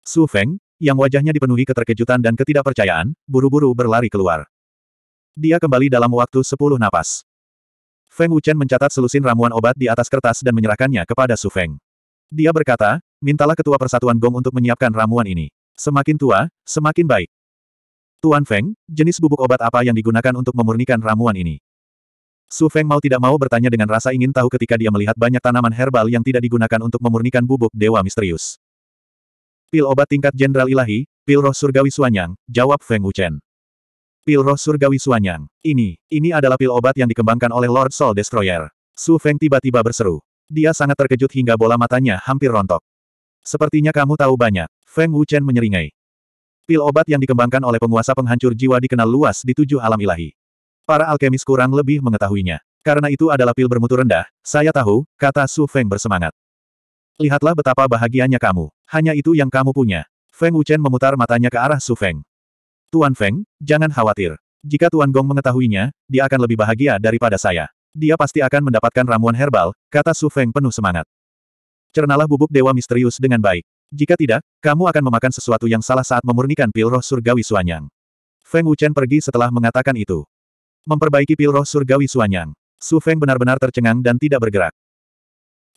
Su Feng, yang wajahnya dipenuhi keterkejutan dan ketidakpercayaan, buru-buru berlari keluar. Dia kembali dalam waktu sepuluh napas. Feng Wuchen mencatat selusin ramuan obat di atas kertas dan menyerahkannya kepada Su Feng. Dia berkata, mintalah ketua persatuan Gong untuk menyiapkan ramuan ini. Semakin tua, semakin baik. Tuan Feng, jenis bubuk obat apa yang digunakan untuk memurnikan ramuan ini? Su Feng mau tidak mau bertanya dengan rasa ingin tahu ketika dia melihat banyak tanaman herbal yang tidak digunakan untuk memurnikan bubuk dewa misterius. Pil obat tingkat jenderal ilahi, pil roh surgawi suanyang, jawab Feng Wuchen. Pil roh surgawi suanyang. Ini, ini adalah pil obat yang dikembangkan oleh Lord Soul Destroyer. Su Feng tiba-tiba berseru. Dia sangat terkejut hingga bola matanya hampir rontok. Sepertinya kamu tahu banyak. Feng Wuchen menyeringai. Pil obat yang dikembangkan oleh penguasa penghancur jiwa dikenal luas di tujuh alam ilahi. Para alkemis kurang lebih mengetahuinya. Karena itu adalah pil bermutu rendah, saya tahu, kata Su Feng bersemangat. Lihatlah betapa bahagianya kamu. Hanya itu yang kamu punya. Feng Wuchen memutar matanya ke arah Su Feng. Tuan Feng, jangan khawatir. Jika Tuan Gong mengetahuinya, dia akan lebih bahagia daripada saya. Dia pasti akan mendapatkan ramuan herbal, kata Su Feng penuh semangat. Cernalah bubuk dewa misterius dengan baik. Jika tidak, kamu akan memakan sesuatu yang salah saat memurnikan pil roh surgawi Suanyang. Feng Wuchen pergi setelah mengatakan itu. Memperbaiki pil roh surgawi Suanyang. Su Feng benar-benar tercengang dan tidak bergerak.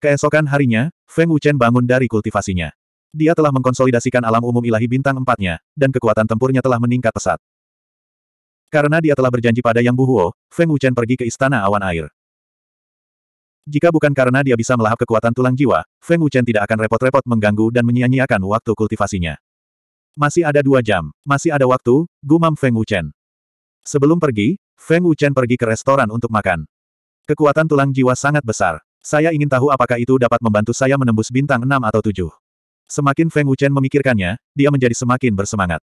Keesokan harinya, Feng Wuchen bangun dari kultivasinya. Dia telah mengkonsolidasikan alam umum ilahi bintang empatnya, dan kekuatan tempurnya telah meningkat pesat. Karena dia telah berjanji pada Yang Buhuo, Feng Wuchen pergi ke Istana Awan Air. Jika bukan karena dia bisa melahap kekuatan tulang jiwa, Feng Wuchen tidak akan repot-repot mengganggu dan menyia-nyiakan waktu kultivasinya. Masih ada dua jam, masih ada waktu, gumam Feng Wuchen. Sebelum pergi, Feng Wuchen pergi ke restoran untuk makan. Kekuatan tulang jiwa sangat besar. Saya ingin tahu apakah itu dapat membantu saya menembus bintang 6 atau 7. Semakin Feng Wuchen memikirkannya, dia menjadi semakin bersemangat.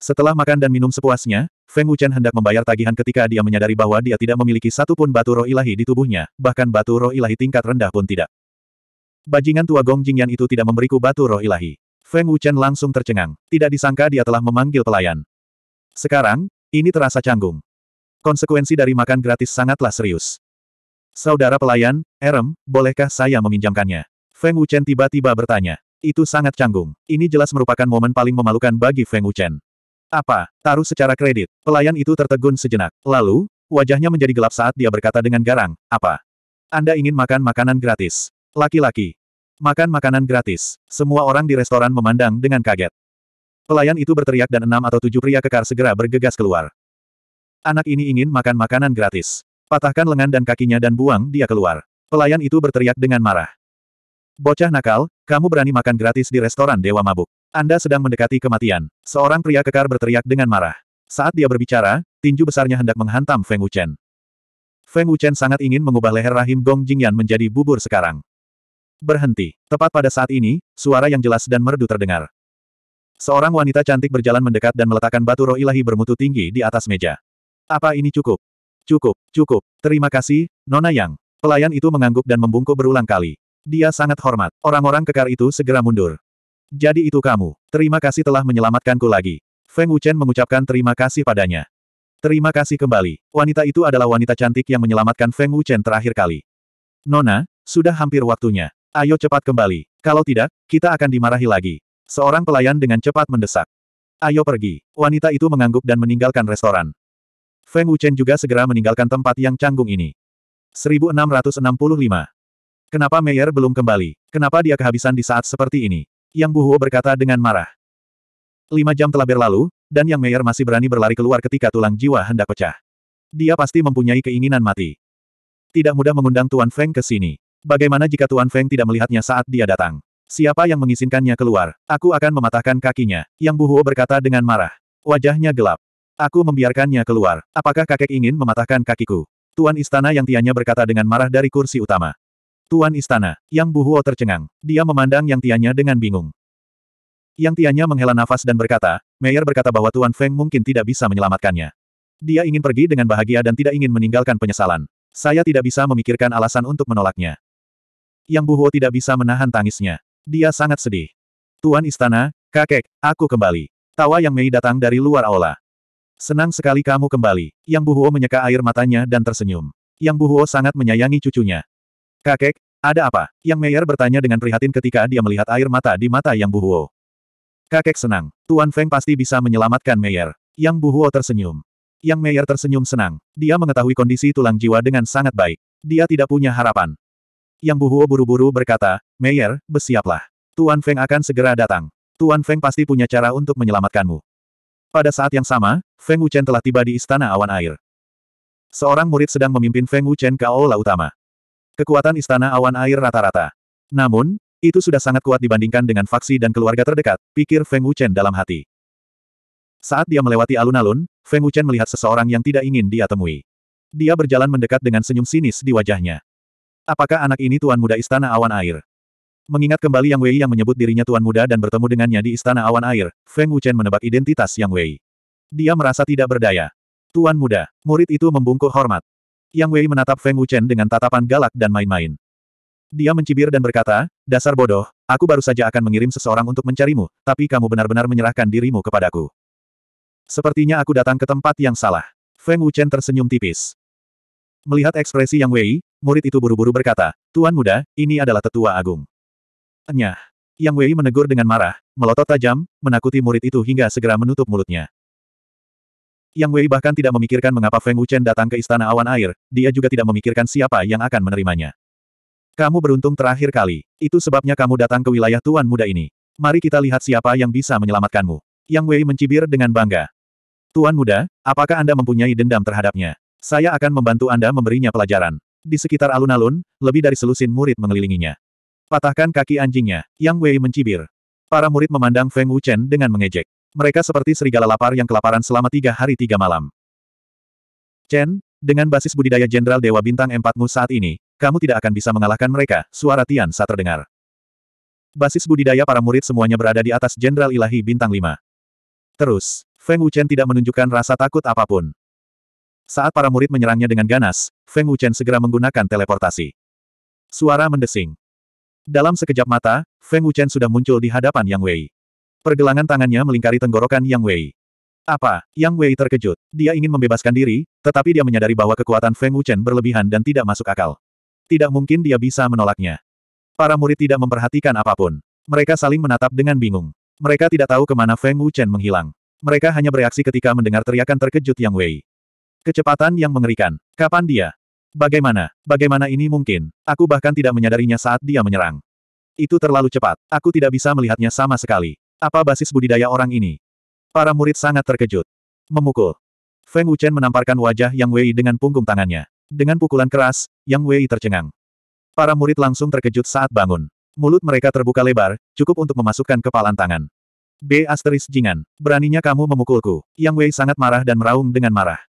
Setelah makan dan minum sepuasnya, Feng Wuchen hendak membayar tagihan ketika dia menyadari bahwa dia tidak memiliki satupun batu roh ilahi di tubuhnya, bahkan batu roh ilahi tingkat rendah pun tidak. Bajingan tua Gong Jingyan itu tidak memberiku batu roh ilahi. Feng Wuchen langsung tercengang. Tidak disangka dia telah memanggil pelayan. Sekarang, ini terasa canggung. Konsekuensi dari makan gratis sangatlah serius. Saudara pelayan, Erem, bolehkah saya meminjamkannya? Feng Wuchen tiba-tiba bertanya. Itu sangat canggung. Ini jelas merupakan momen paling memalukan bagi Feng Wuchen. Apa? Taruh secara kredit. Pelayan itu tertegun sejenak. Lalu, wajahnya menjadi gelap saat dia berkata dengan garang, apa? Anda ingin makan makanan gratis. Laki-laki. Makan makanan gratis. Semua orang di restoran memandang dengan kaget. Pelayan itu berteriak dan enam atau tujuh pria kekar segera bergegas keluar. Anak ini ingin makan makanan gratis. Patahkan lengan dan kakinya dan buang dia keluar. Pelayan itu berteriak dengan marah. Bocah nakal, kamu berani makan gratis di restoran Dewa Mabuk. Anda sedang mendekati kematian. Seorang pria kekar berteriak dengan marah. Saat dia berbicara, tinju besarnya hendak menghantam Feng Wuchen. Feng Wuchen sangat ingin mengubah leher rahim Gong Jingyan menjadi bubur sekarang. Berhenti. Tepat pada saat ini, suara yang jelas dan merdu terdengar. Seorang wanita cantik berjalan mendekat dan meletakkan batu roh ilahi bermutu tinggi di atas meja. Apa ini cukup? Cukup, cukup. Terima kasih, Nona Yang. Pelayan itu mengangguk dan membungkuk berulang kali. Dia sangat hormat. Orang-orang kekar itu segera mundur. Jadi itu kamu. Terima kasih telah menyelamatkanku lagi. Feng Wuchen mengucapkan terima kasih padanya. Terima kasih kembali. Wanita itu adalah wanita cantik yang menyelamatkan Feng Wuchen terakhir kali. Nona, sudah hampir waktunya. Ayo cepat kembali. Kalau tidak, kita akan dimarahi lagi. Seorang pelayan dengan cepat mendesak. Ayo pergi. Wanita itu mengangguk dan meninggalkan restoran. Feng Wuchen juga segera meninggalkan tempat yang canggung ini. 1665. Kenapa Meyer belum kembali? Kenapa dia kehabisan di saat seperti ini? Yang Buhuo berkata dengan marah. Lima jam telah berlalu, dan Yang Meyer masih berani berlari keluar ketika tulang jiwa hendak pecah. Dia pasti mempunyai keinginan mati. Tidak mudah mengundang Tuan Feng ke sini. Bagaimana jika Tuan Feng tidak melihatnya saat dia datang? Siapa yang mengizinkannya keluar? Aku akan mematahkan kakinya. Yang Huo berkata dengan marah. Wajahnya gelap. Aku membiarkannya keluar. Apakah kakek ingin mematahkan kakiku? Tuan Istana yang tianya berkata dengan marah dari kursi utama. Tuan Istana, Yang Huo tercengang. Dia memandang yang tianya dengan bingung. Yang tianya menghela nafas dan berkata, Mayer berkata bahwa Tuan Feng mungkin tidak bisa menyelamatkannya. Dia ingin pergi dengan bahagia dan tidak ingin meninggalkan penyesalan. Saya tidak bisa memikirkan alasan untuk menolaknya. Yang Huo tidak bisa menahan tangisnya. Dia sangat sedih. Tuan Istana, kakek, aku kembali. Tawa Yang Mei datang dari luar aula. Senang sekali kamu kembali. Yang Buhuo menyeka air matanya dan tersenyum. Yang Buhuo sangat menyayangi cucunya. Kakek, ada apa? Yang Meyer bertanya dengan prihatin ketika dia melihat air mata di mata Yang Buhuo. Kakek senang. Tuan Feng pasti bisa menyelamatkan Meyer. Yang Buhuo tersenyum. Yang Meyer tersenyum senang. Dia mengetahui kondisi tulang jiwa dengan sangat baik. Dia tidak punya harapan. Yang Buhuo buru-buru berkata, Meyer, bersiaplah. Tuan Feng akan segera datang. Tuan Feng pasti punya cara untuk menyelamatkanmu. Pada saat yang sama, Feng Wuchen telah tiba di Istana Awan Air. Seorang murid sedang memimpin Feng Wuchen ke aula utama. Kekuatan Istana Awan Air rata-rata. Namun, itu sudah sangat kuat dibandingkan dengan faksi dan keluarga terdekat, pikir Feng Wuchen dalam hati. Saat dia melewati alun-alun, Feng Wuchen melihat seseorang yang tidak ingin dia temui. Dia berjalan mendekat dengan senyum sinis di wajahnya. Apakah anak ini Tuan Muda Istana Awan Air? Mengingat kembali Yang Wei yang menyebut dirinya Tuan Muda dan bertemu dengannya di Istana Awan Air, Feng Wuchen menebak identitas Yang Wei. Dia merasa tidak berdaya. Tuan Muda, murid itu membungkuk hormat. Yang Wei menatap Feng Wuchen dengan tatapan galak dan main-main. Dia mencibir dan berkata, dasar bodoh, aku baru saja akan mengirim seseorang untuk mencarimu, tapi kamu benar-benar menyerahkan dirimu kepadaku. Sepertinya aku datang ke tempat yang salah. Feng Wuchen tersenyum tipis. Melihat ekspresi Yang Wei, Murid itu buru-buru berkata, Tuan muda, ini adalah tetua agung. Nyah. Yang Wei menegur dengan marah, melotot tajam, menakuti murid itu hingga segera menutup mulutnya. Yang Wei bahkan tidak memikirkan mengapa Feng Wuchen datang ke Istana Awan Air, dia juga tidak memikirkan siapa yang akan menerimanya. Kamu beruntung terakhir kali. Itu sebabnya kamu datang ke wilayah Tuan Muda ini. Mari kita lihat siapa yang bisa menyelamatkanmu. Yang Wei mencibir dengan bangga. Tuan Muda, apakah Anda mempunyai dendam terhadapnya? Saya akan membantu Anda memberinya pelajaran. Di sekitar alun-alun, lebih dari selusin murid mengelilinginya. Patahkan kaki anjingnya, Yang Wei mencibir. Para murid memandang Feng Wuchen dengan mengejek. Mereka seperti serigala lapar yang kelaparan selama tiga hari tiga malam. Chen, dengan basis budidaya Jenderal Dewa Bintang empatmu saat ini, kamu tidak akan bisa mengalahkan mereka, suara Tian saat terdengar. Basis budidaya para murid semuanya berada di atas Jenderal Ilahi Bintang 5. Terus, Feng Wuchen tidak menunjukkan rasa takut apapun. Saat para murid menyerangnya dengan ganas, Feng Wuchen segera menggunakan teleportasi. Suara mendesing. Dalam sekejap mata, Feng Wuchen sudah muncul di hadapan Yang Wei. Pergelangan tangannya melingkari tenggorokan Yang Wei. Apa? Yang Wei terkejut. Dia ingin membebaskan diri, tetapi dia menyadari bahwa kekuatan Feng Wuchen berlebihan dan tidak masuk akal. Tidak mungkin dia bisa menolaknya. Para murid tidak memperhatikan apapun. Mereka saling menatap dengan bingung. Mereka tidak tahu kemana Feng Wuchen menghilang. Mereka hanya bereaksi ketika mendengar teriakan terkejut Yang Wei. Kecepatan yang mengerikan. Kapan dia? Bagaimana? Bagaimana ini mungkin? Aku bahkan tidak menyadarinya saat dia menyerang. Itu terlalu cepat. Aku tidak bisa melihatnya sama sekali. Apa basis budidaya orang ini? Para murid sangat terkejut. Memukul. Feng Wuchen menamparkan wajah Yang Wei dengan punggung tangannya. Dengan pukulan keras, Yang Wei tercengang. Para murid langsung terkejut saat bangun. Mulut mereka terbuka lebar, cukup untuk memasukkan kepalan tangan. B asteris jingan. Beraninya kamu memukulku. Yang Wei sangat marah dan meraung dengan marah.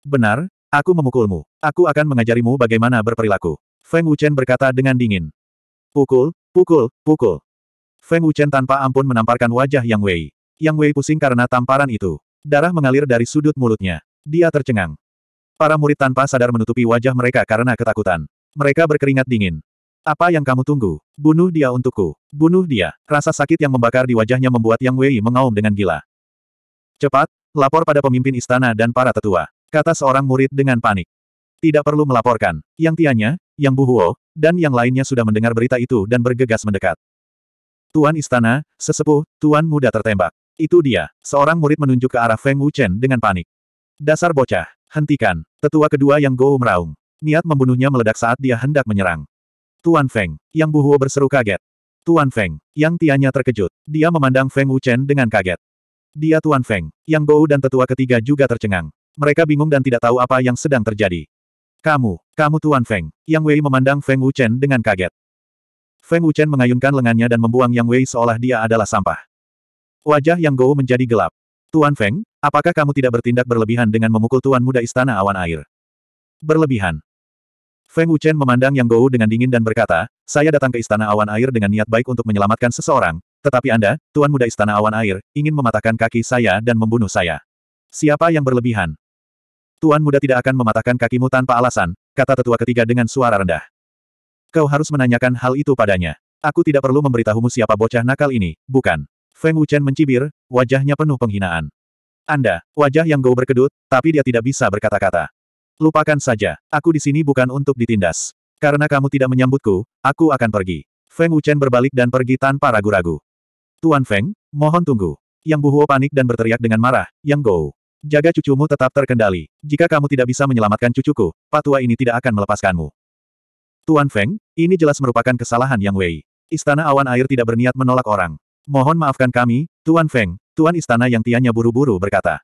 Benar, aku memukulmu. Aku akan mengajarimu bagaimana berperilaku. Feng Wuchen berkata dengan dingin. Pukul, pukul, pukul. Feng Wuchen tanpa ampun menamparkan wajah Yang Wei. Yang Wei pusing karena tamparan itu. Darah mengalir dari sudut mulutnya. Dia tercengang. Para murid tanpa sadar menutupi wajah mereka karena ketakutan. Mereka berkeringat dingin. Apa yang kamu tunggu? Bunuh dia untukku. Bunuh dia. Rasa sakit yang membakar di wajahnya membuat Yang Wei mengaum dengan gila. Cepat, lapor pada pemimpin istana dan para tetua. Kata seorang murid dengan panik. Tidak perlu melaporkan. Yang Tianya, Yang Buhuo, dan yang lainnya sudah mendengar berita itu dan bergegas mendekat. Tuan Istana, sesepuh, Tuan Muda tertembak. Itu dia. Seorang murid menunjuk ke arah Feng Wuchen dengan panik. Dasar bocah. Hentikan. Tetua kedua yang Gou meraung. Niat membunuhnya meledak saat dia hendak menyerang. Tuan Feng. Yang Buhuo berseru kaget. Tuan Feng. Yang Tianya terkejut. Dia memandang Feng Wuchen dengan kaget. Dia Tuan Feng. Yang Gou dan tetua ketiga juga tercengang. Mereka bingung dan tidak tahu apa yang sedang terjadi. Kamu, kamu Tuan Feng. Yang Wei memandang Feng Wuchen dengan kaget. Feng Wuchen mengayunkan lengannya dan membuang Yang Wei seolah dia adalah sampah. Wajah Yang Gou menjadi gelap. Tuan Feng, apakah kamu tidak bertindak berlebihan dengan memukul Tuan Muda Istana Awan Air? Berlebihan, Feng Wuchen memandang Yang Gou dengan dingin dan berkata, saya datang ke Istana Awan Air dengan niat baik untuk menyelamatkan seseorang, tetapi Anda, Tuan Muda Istana Awan Air, ingin mematahkan kaki saya dan membunuh saya. Siapa yang berlebihan? Tuan muda tidak akan mematahkan kakimu tanpa alasan, kata tetua ketiga dengan suara rendah. Kau harus menanyakan hal itu padanya. Aku tidak perlu memberitahumu siapa bocah nakal ini, bukan? Feng Wuchen mencibir, wajahnya penuh penghinaan. Anda, wajah yang Gou berkedut, tapi dia tidak bisa berkata-kata. Lupakan saja, aku di sini bukan untuk ditindas. Karena kamu tidak menyambutku, aku akan pergi. Feng Wuchen berbalik dan pergi tanpa ragu-ragu. Tuan Feng, mohon tunggu. Yang Buhuo panik dan berteriak dengan marah, Yang Gou. Jaga cucumu tetap terkendali. Jika kamu tidak bisa menyelamatkan cucuku, patua ini tidak akan melepaskanmu. Tuan Feng, ini jelas merupakan kesalahan Yang Wei. Istana Awan Air tidak berniat menolak orang. Mohon maafkan kami, Tuan Feng, Tuan Istana Yang Tianya buru-buru berkata.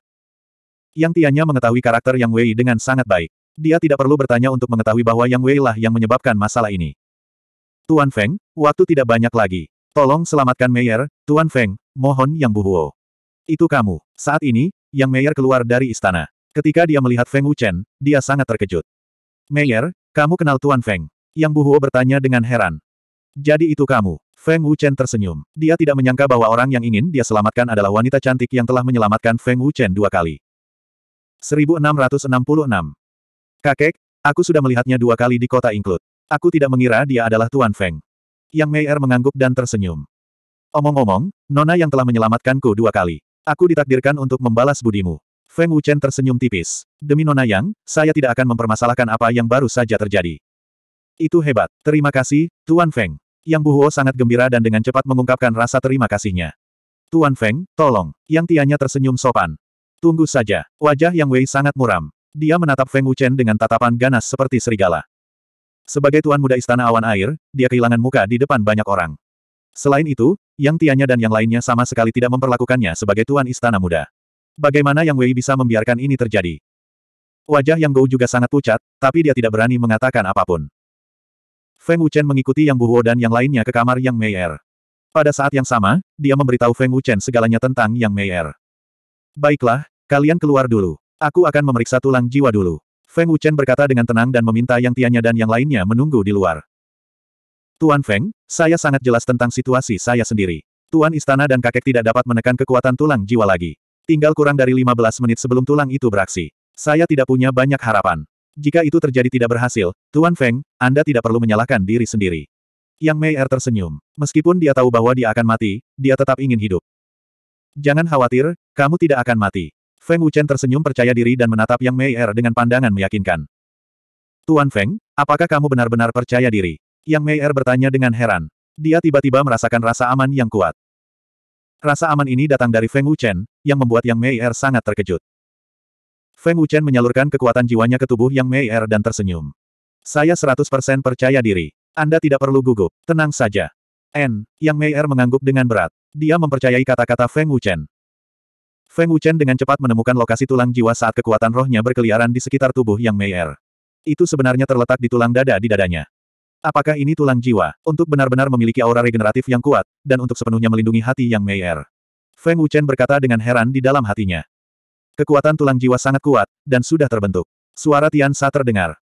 Yang Tianya mengetahui karakter Yang Wei dengan sangat baik. Dia tidak perlu bertanya untuk mengetahui bahwa Yang Wei lah yang menyebabkan masalah ini. Tuan Feng, waktu tidak banyak lagi. Tolong selamatkan Meyer, Tuan Feng, mohon Yang Buhuo. Itu kamu. Saat ini, yang Meyer keluar dari istana. Ketika dia melihat Feng Wuchen, dia sangat terkejut. Meyer, kamu kenal Tuan Feng? Yang Buhuo bertanya dengan heran. Jadi itu kamu. Feng Wuchen tersenyum. Dia tidak menyangka bahwa orang yang ingin dia selamatkan adalah wanita cantik yang telah menyelamatkan Feng Wuchen dua kali. 1666. Kakek, aku sudah melihatnya dua kali di kota Inklut. Aku tidak mengira dia adalah Tuan Feng. Yang Meyer mengangguk dan tersenyum. Omong-omong, Nona yang telah menyelamatkanku dua kali. Aku ditakdirkan untuk membalas budimu. Feng Wuchen tersenyum tipis. Demi Nona Yang, saya tidak akan mempermasalahkan apa yang baru saja terjadi. Itu hebat. Terima kasih, Tuan Feng. Yang Huo sangat gembira dan dengan cepat mengungkapkan rasa terima kasihnya. Tuan Feng, tolong. Yang Tianya tersenyum sopan. Tunggu saja. Wajah Yang Wei sangat muram. Dia menatap Feng Wuchen dengan tatapan ganas seperti serigala. Sebagai tuan muda istana awan air, dia kehilangan muka di depan banyak orang. Selain itu, Yang Tianya dan yang lainnya sama sekali tidak memperlakukannya sebagai tuan istana muda. Bagaimana Yang Wei bisa membiarkan ini terjadi? Wajah Yang Gou juga sangat pucat, tapi dia tidak berani mengatakan apapun. Feng Wuchen mengikuti Yang Buhuo dan yang lainnya ke kamar Yang Meier. Pada saat yang sama, dia memberitahu Feng Wuchen segalanya tentang Yang Meier. Baiklah, kalian keluar dulu. Aku akan memeriksa tulang jiwa dulu. Feng Wuchen berkata dengan tenang dan meminta Yang Tianya dan yang lainnya menunggu di luar. Tuan Feng, saya sangat jelas tentang situasi saya sendiri. Tuan Istana dan kakek tidak dapat menekan kekuatan tulang jiwa lagi. Tinggal kurang dari 15 menit sebelum tulang itu beraksi. Saya tidak punya banyak harapan. Jika itu terjadi tidak berhasil, Tuan Feng, Anda tidak perlu menyalahkan diri sendiri. Yang Mei Er tersenyum. Meskipun dia tahu bahwa dia akan mati, dia tetap ingin hidup. Jangan khawatir, kamu tidak akan mati. Feng Wuchen tersenyum percaya diri dan menatap Yang Mei Er dengan pandangan meyakinkan. Tuan Feng, apakah kamu benar-benar percaya diri? Yang Meier bertanya dengan heran. Dia tiba-tiba merasakan rasa aman yang kuat. Rasa aman ini datang dari Feng Wuchen, yang membuat Yang Meier sangat terkejut. Feng Wuchen menyalurkan kekuatan jiwanya ke tubuh Yang Meier dan tersenyum. Saya 100% percaya diri. Anda tidak perlu gugup. Tenang saja. N. Yang Meier mengangguk dengan berat. Dia mempercayai kata-kata Feng Wuchen. Feng Wuchen dengan cepat menemukan lokasi tulang jiwa saat kekuatan rohnya berkeliaran di sekitar tubuh Yang Meier. Itu sebenarnya terletak di tulang dada di dadanya. Apakah ini tulang jiwa, untuk benar-benar memiliki aura regeneratif yang kuat, dan untuk sepenuhnya melindungi hati Yang Meier? Feng Wuchen berkata dengan heran di dalam hatinya. Kekuatan tulang jiwa sangat kuat, dan sudah terbentuk. Suara Tian Sa terdengar.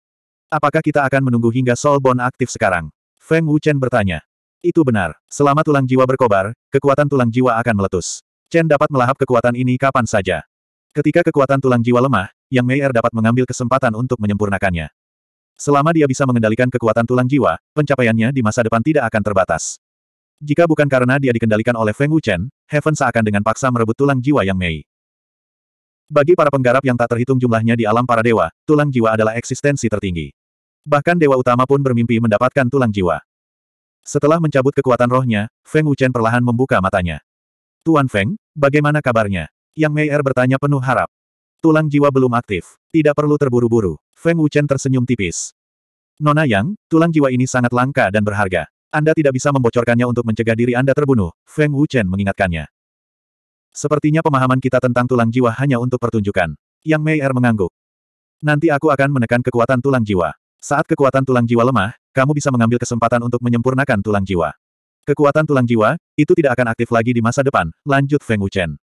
Apakah kita akan menunggu hingga Soul Bond aktif sekarang? Feng Wuchen bertanya. Itu benar. Selama tulang jiwa berkobar, kekuatan tulang jiwa akan meletus. Chen dapat melahap kekuatan ini kapan saja. Ketika kekuatan tulang jiwa lemah, Yang Meier dapat mengambil kesempatan untuk menyempurnakannya. Selama dia bisa mengendalikan kekuatan tulang jiwa, pencapaiannya di masa depan tidak akan terbatas. Jika bukan karena dia dikendalikan oleh Feng Wuchen, Heaven seakan dengan paksa merebut tulang jiwa yang Mei. Bagi para penggarap yang tak terhitung jumlahnya di alam para dewa, tulang jiwa adalah eksistensi tertinggi. Bahkan dewa utama pun bermimpi mendapatkan tulang jiwa. Setelah mencabut kekuatan rohnya, Feng Wuchen perlahan membuka matanya. Tuan Feng, bagaimana kabarnya? Yang Mei Er bertanya penuh harap. Tulang jiwa belum aktif, tidak perlu terburu-buru. Feng Wuchen tersenyum tipis. Nona Yang, tulang jiwa ini sangat langka dan berharga. Anda tidak bisa membocorkannya untuk mencegah diri Anda terbunuh, Feng Wuchen mengingatkannya. Sepertinya pemahaman kita tentang tulang jiwa hanya untuk pertunjukan. Yang Mei Er mengangguk. Nanti aku akan menekan kekuatan tulang jiwa. Saat kekuatan tulang jiwa lemah, kamu bisa mengambil kesempatan untuk menyempurnakan tulang jiwa. Kekuatan tulang jiwa, itu tidak akan aktif lagi di masa depan, lanjut Feng Wuchen.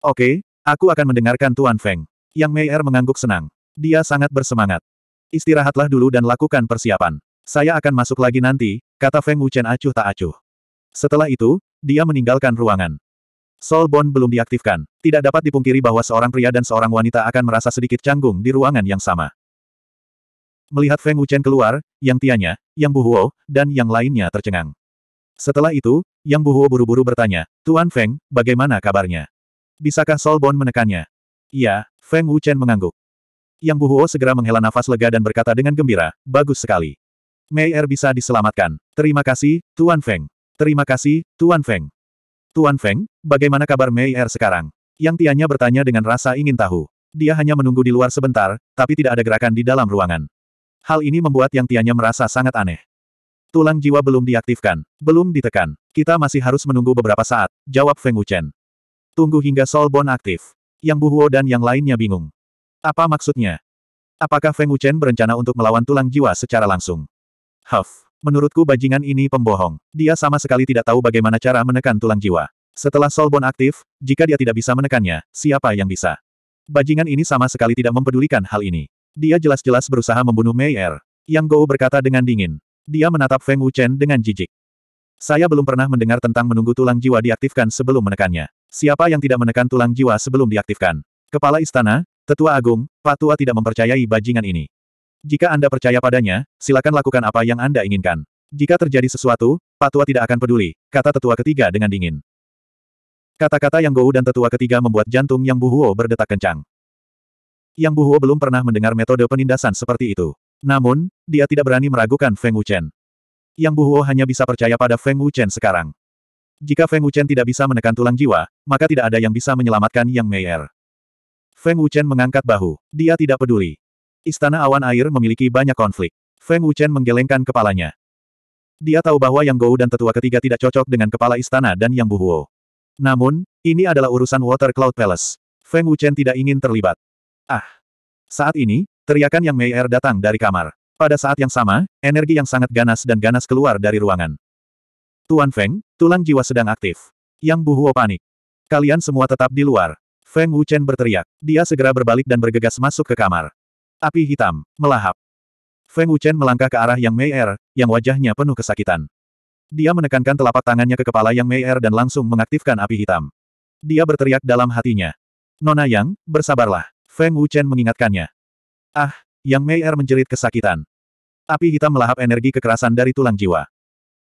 Oke, aku akan mendengarkan Tuan Feng. Yang Mei Er mengangguk senang. Dia sangat bersemangat. Istirahatlah dulu dan lakukan persiapan. Saya akan masuk lagi nanti, kata Feng Wuchen acuh tak acuh. Setelah itu, dia meninggalkan ruangan. Solbon belum diaktifkan. Tidak dapat dipungkiri bahwa seorang pria dan seorang wanita akan merasa sedikit canggung di ruangan yang sama. Melihat Feng Wuchen keluar, Yang Tianya, Yang Buhuo, dan yang lainnya tercengang. Setelah itu, Yang Buhuo buru-buru bertanya, Tuan Feng, bagaimana kabarnya? Bisakah Solbon menekannya? Iya, Feng Wuchen mengangguk. Yang Buhuo segera menghela nafas lega dan berkata dengan gembira, bagus sekali. Mei Er bisa diselamatkan. Terima kasih, Tuan Feng. Terima kasih, Tuan Feng. Tuan Feng, bagaimana kabar Mei Er sekarang? Yang Tianya bertanya dengan rasa ingin tahu. Dia hanya menunggu di luar sebentar, tapi tidak ada gerakan di dalam ruangan. Hal ini membuat Yang Tianya merasa sangat aneh. Tulang jiwa belum diaktifkan, belum ditekan. Kita masih harus menunggu beberapa saat, jawab Feng Wuchen. Tunggu hingga Solbon aktif. Yang Buhuo dan yang lainnya bingung. Apa maksudnya? Apakah Feng Wuchen berencana untuk melawan tulang jiwa secara langsung? Huff, menurutku bajingan ini pembohong. Dia sama sekali tidak tahu bagaimana cara menekan tulang jiwa. Setelah Solbon aktif, jika dia tidak bisa menekannya, siapa yang bisa? Bajingan ini sama sekali tidak mempedulikan hal ini. Dia jelas-jelas berusaha membunuh Mei Er. Yang Gou berkata dengan dingin. Dia menatap Feng Wuchen dengan jijik. Saya belum pernah mendengar tentang menunggu tulang jiwa diaktifkan sebelum menekannya. Siapa yang tidak menekan tulang jiwa sebelum diaktifkan? Kepala istana, Tetua Agung, Pak Tua tidak mempercayai bajingan ini. Jika Anda percaya padanya, silakan lakukan apa yang Anda inginkan. Jika terjadi sesuatu, Pak Tua tidak akan peduli, kata tetua ketiga dengan dingin. Kata-kata yang Gou dan tetua ketiga membuat jantung Yang Buhuo berdetak kencang. Yang Buhuo belum pernah mendengar metode penindasan seperti itu. Namun, dia tidak berani meragukan Feng Wuchen. Yang Buhuo hanya bisa percaya pada Feng Wuchen sekarang. Jika Feng Wuchen tidak bisa menekan tulang jiwa, maka tidak ada yang bisa menyelamatkan Yang Meier. Feng Wuchen mengangkat bahu. Dia tidak peduli. Istana awan air memiliki banyak konflik. Feng Wuchen menggelengkan kepalanya. Dia tahu bahwa Yang Gou dan tetua ketiga tidak cocok dengan kepala istana dan Yang Buhuo. Namun, ini adalah urusan Water Cloud Palace. Feng Wuchen tidak ingin terlibat. Ah! Saat ini, teriakan Yang Mei Er datang dari kamar. Pada saat yang sama, energi yang sangat ganas dan ganas keluar dari ruangan. Tuan Feng, tulang jiwa sedang aktif. Yang Buhuo panik. Kalian semua tetap di luar. Feng Wuchen berteriak. Dia segera berbalik dan bergegas masuk ke kamar. Api hitam, melahap. Feng Wuchen melangkah ke arah Yang Mei Er, yang wajahnya penuh kesakitan. Dia menekankan telapak tangannya ke kepala Yang Mei Er dan langsung mengaktifkan api hitam. Dia berteriak dalam hatinya. Nona Yang, bersabarlah. Feng Wuchen mengingatkannya. Ah, Yang Mei Er menjerit kesakitan. Api hitam melahap energi kekerasan dari tulang jiwa.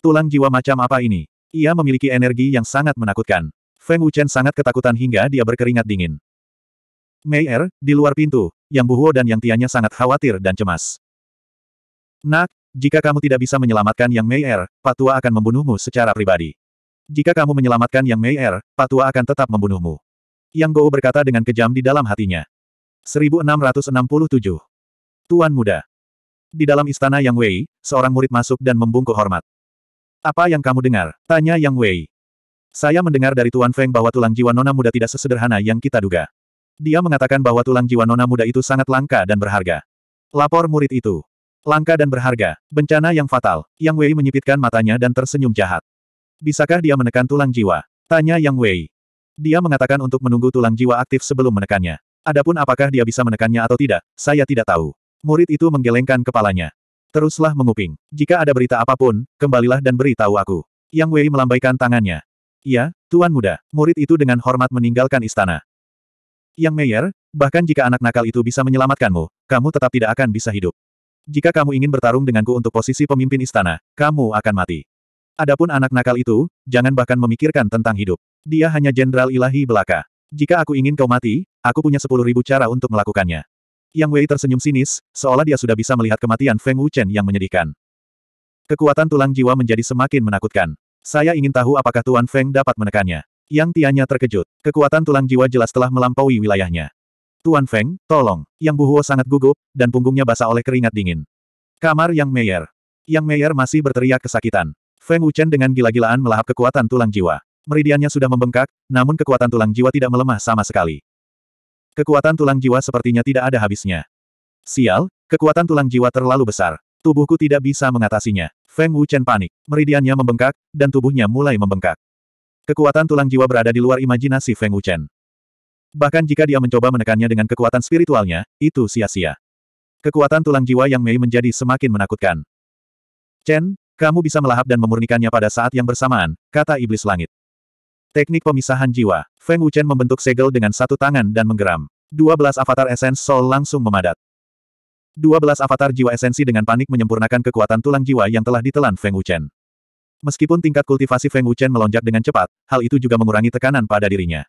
Tulang jiwa macam apa ini? Ia memiliki energi yang sangat menakutkan. Feng Wuchen sangat ketakutan hingga dia berkeringat dingin. Mei Er, di luar pintu, Yang Buhuo dan Yang Tianya sangat khawatir dan cemas. Nak, jika kamu tidak bisa menyelamatkan Yang Mei Pak er, Patua akan membunuhmu secara pribadi. Jika kamu menyelamatkan Yang Mei Pak er, Patua akan tetap membunuhmu. Yang Gou berkata dengan kejam di dalam hatinya. 1667. Tuan Muda. Di dalam istana Yang Wei, seorang murid masuk dan membungkuk hormat. Apa yang kamu dengar? Tanya Yang Wei. Saya mendengar dari Tuan Feng bahwa tulang jiwa nona muda tidak sesederhana yang kita duga. Dia mengatakan bahwa tulang jiwa nona muda itu sangat langka dan berharga. Lapor murid itu. Langka dan berharga, bencana yang fatal. Yang Wei menyipitkan matanya dan tersenyum jahat. Bisakah dia menekan tulang jiwa? Tanya Yang Wei. Dia mengatakan untuk menunggu tulang jiwa aktif sebelum menekannya. Adapun apakah dia bisa menekannya atau tidak, saya tidak tahu. Murid itu menggelengkan kepalanya. Teruslah menguping. Jika ada berita apapun, kembalilah dan beritahu aku. Yang Wei melambaikan tangannya. Iya, Tuan Muda, murid itu dengan hormat meninggalkan istana. Yang Meyer, bahkan jika anak nakal itu bisa menyelamatkanmu, kamu tetap tidak akan bisa hidup. Jika kamu ingin bertarung denganku untuk posisi pemimpin istana, kamu akan mati. Adapun anak nakal itu, jangan bahkan memikirkan tentang hidup. Dia hanya jenderal ilahi belaka. Jika aku ingin kau mati, aku punya sepuluh ribu cara untuk melakukannya. Yang Wei tersenyum sinis, seolah dia sudah bisa melihat kematian Feng Wuchen yang menyedihkan. Kekuatan tulang jiwa menjadi semakin menakutkan. Saya ingin tahu apakah Tuan Feng dapat menekannya. Yang Tianya terkejut. Kekuatan tulang jiwa jelas telah melampaui wilayahnya. Tuan Feng, tolong. Yang Buhuo sangat gugup, dan punggungnya basah oleh keringat dingin. Kamar Yang Meyer. Yang Meyer masih berteriak kesakitan. Feng Wuchen dengan gila-gilaan melahap kekuatan tulang jiwa. Meridiannya sudah membengkak, namun kekuatan tulang jiwa tidak melemah sama sekali. Kekuatan tulang jiwa sepertinya tidak ada habisnya. Sial, kekuatan tulang jiwa terlalu besar. Tubuhku tidak bisa mengatasinya. Feng Wuchen panik. Meridiannya membengkak, dan tubuhnya mulai membengkak. Kekuatan tulang jiwa berada di luar imajinasi Feng Wuchen. Bahkan jika dia mencoba menekannya dengan kekuatan spiritualnya, itu sia-sia. Kekuatan tulang jiwa yang Mei menjadi semakin menakutkan. Chen, kamu bisa melahap dan memurnikannya pada saat yang bersamaan, kata Iblis Langit. Teknik pemisahan jiwa. Feng Wuchen membentuk segel dengan satu tangan dan menggeram. 12 avatar esens sol langsung memadat. 12 avatar jiwa esensi dengan panik menyempurnakan kekuatan tulang jiwa yang telah ditelan Feng Wuchen. Meskipun tingkat kultivasi Feng Wuchen melonjak dengan cepat, hal itu juga mengurangi tekanan pada dirinya.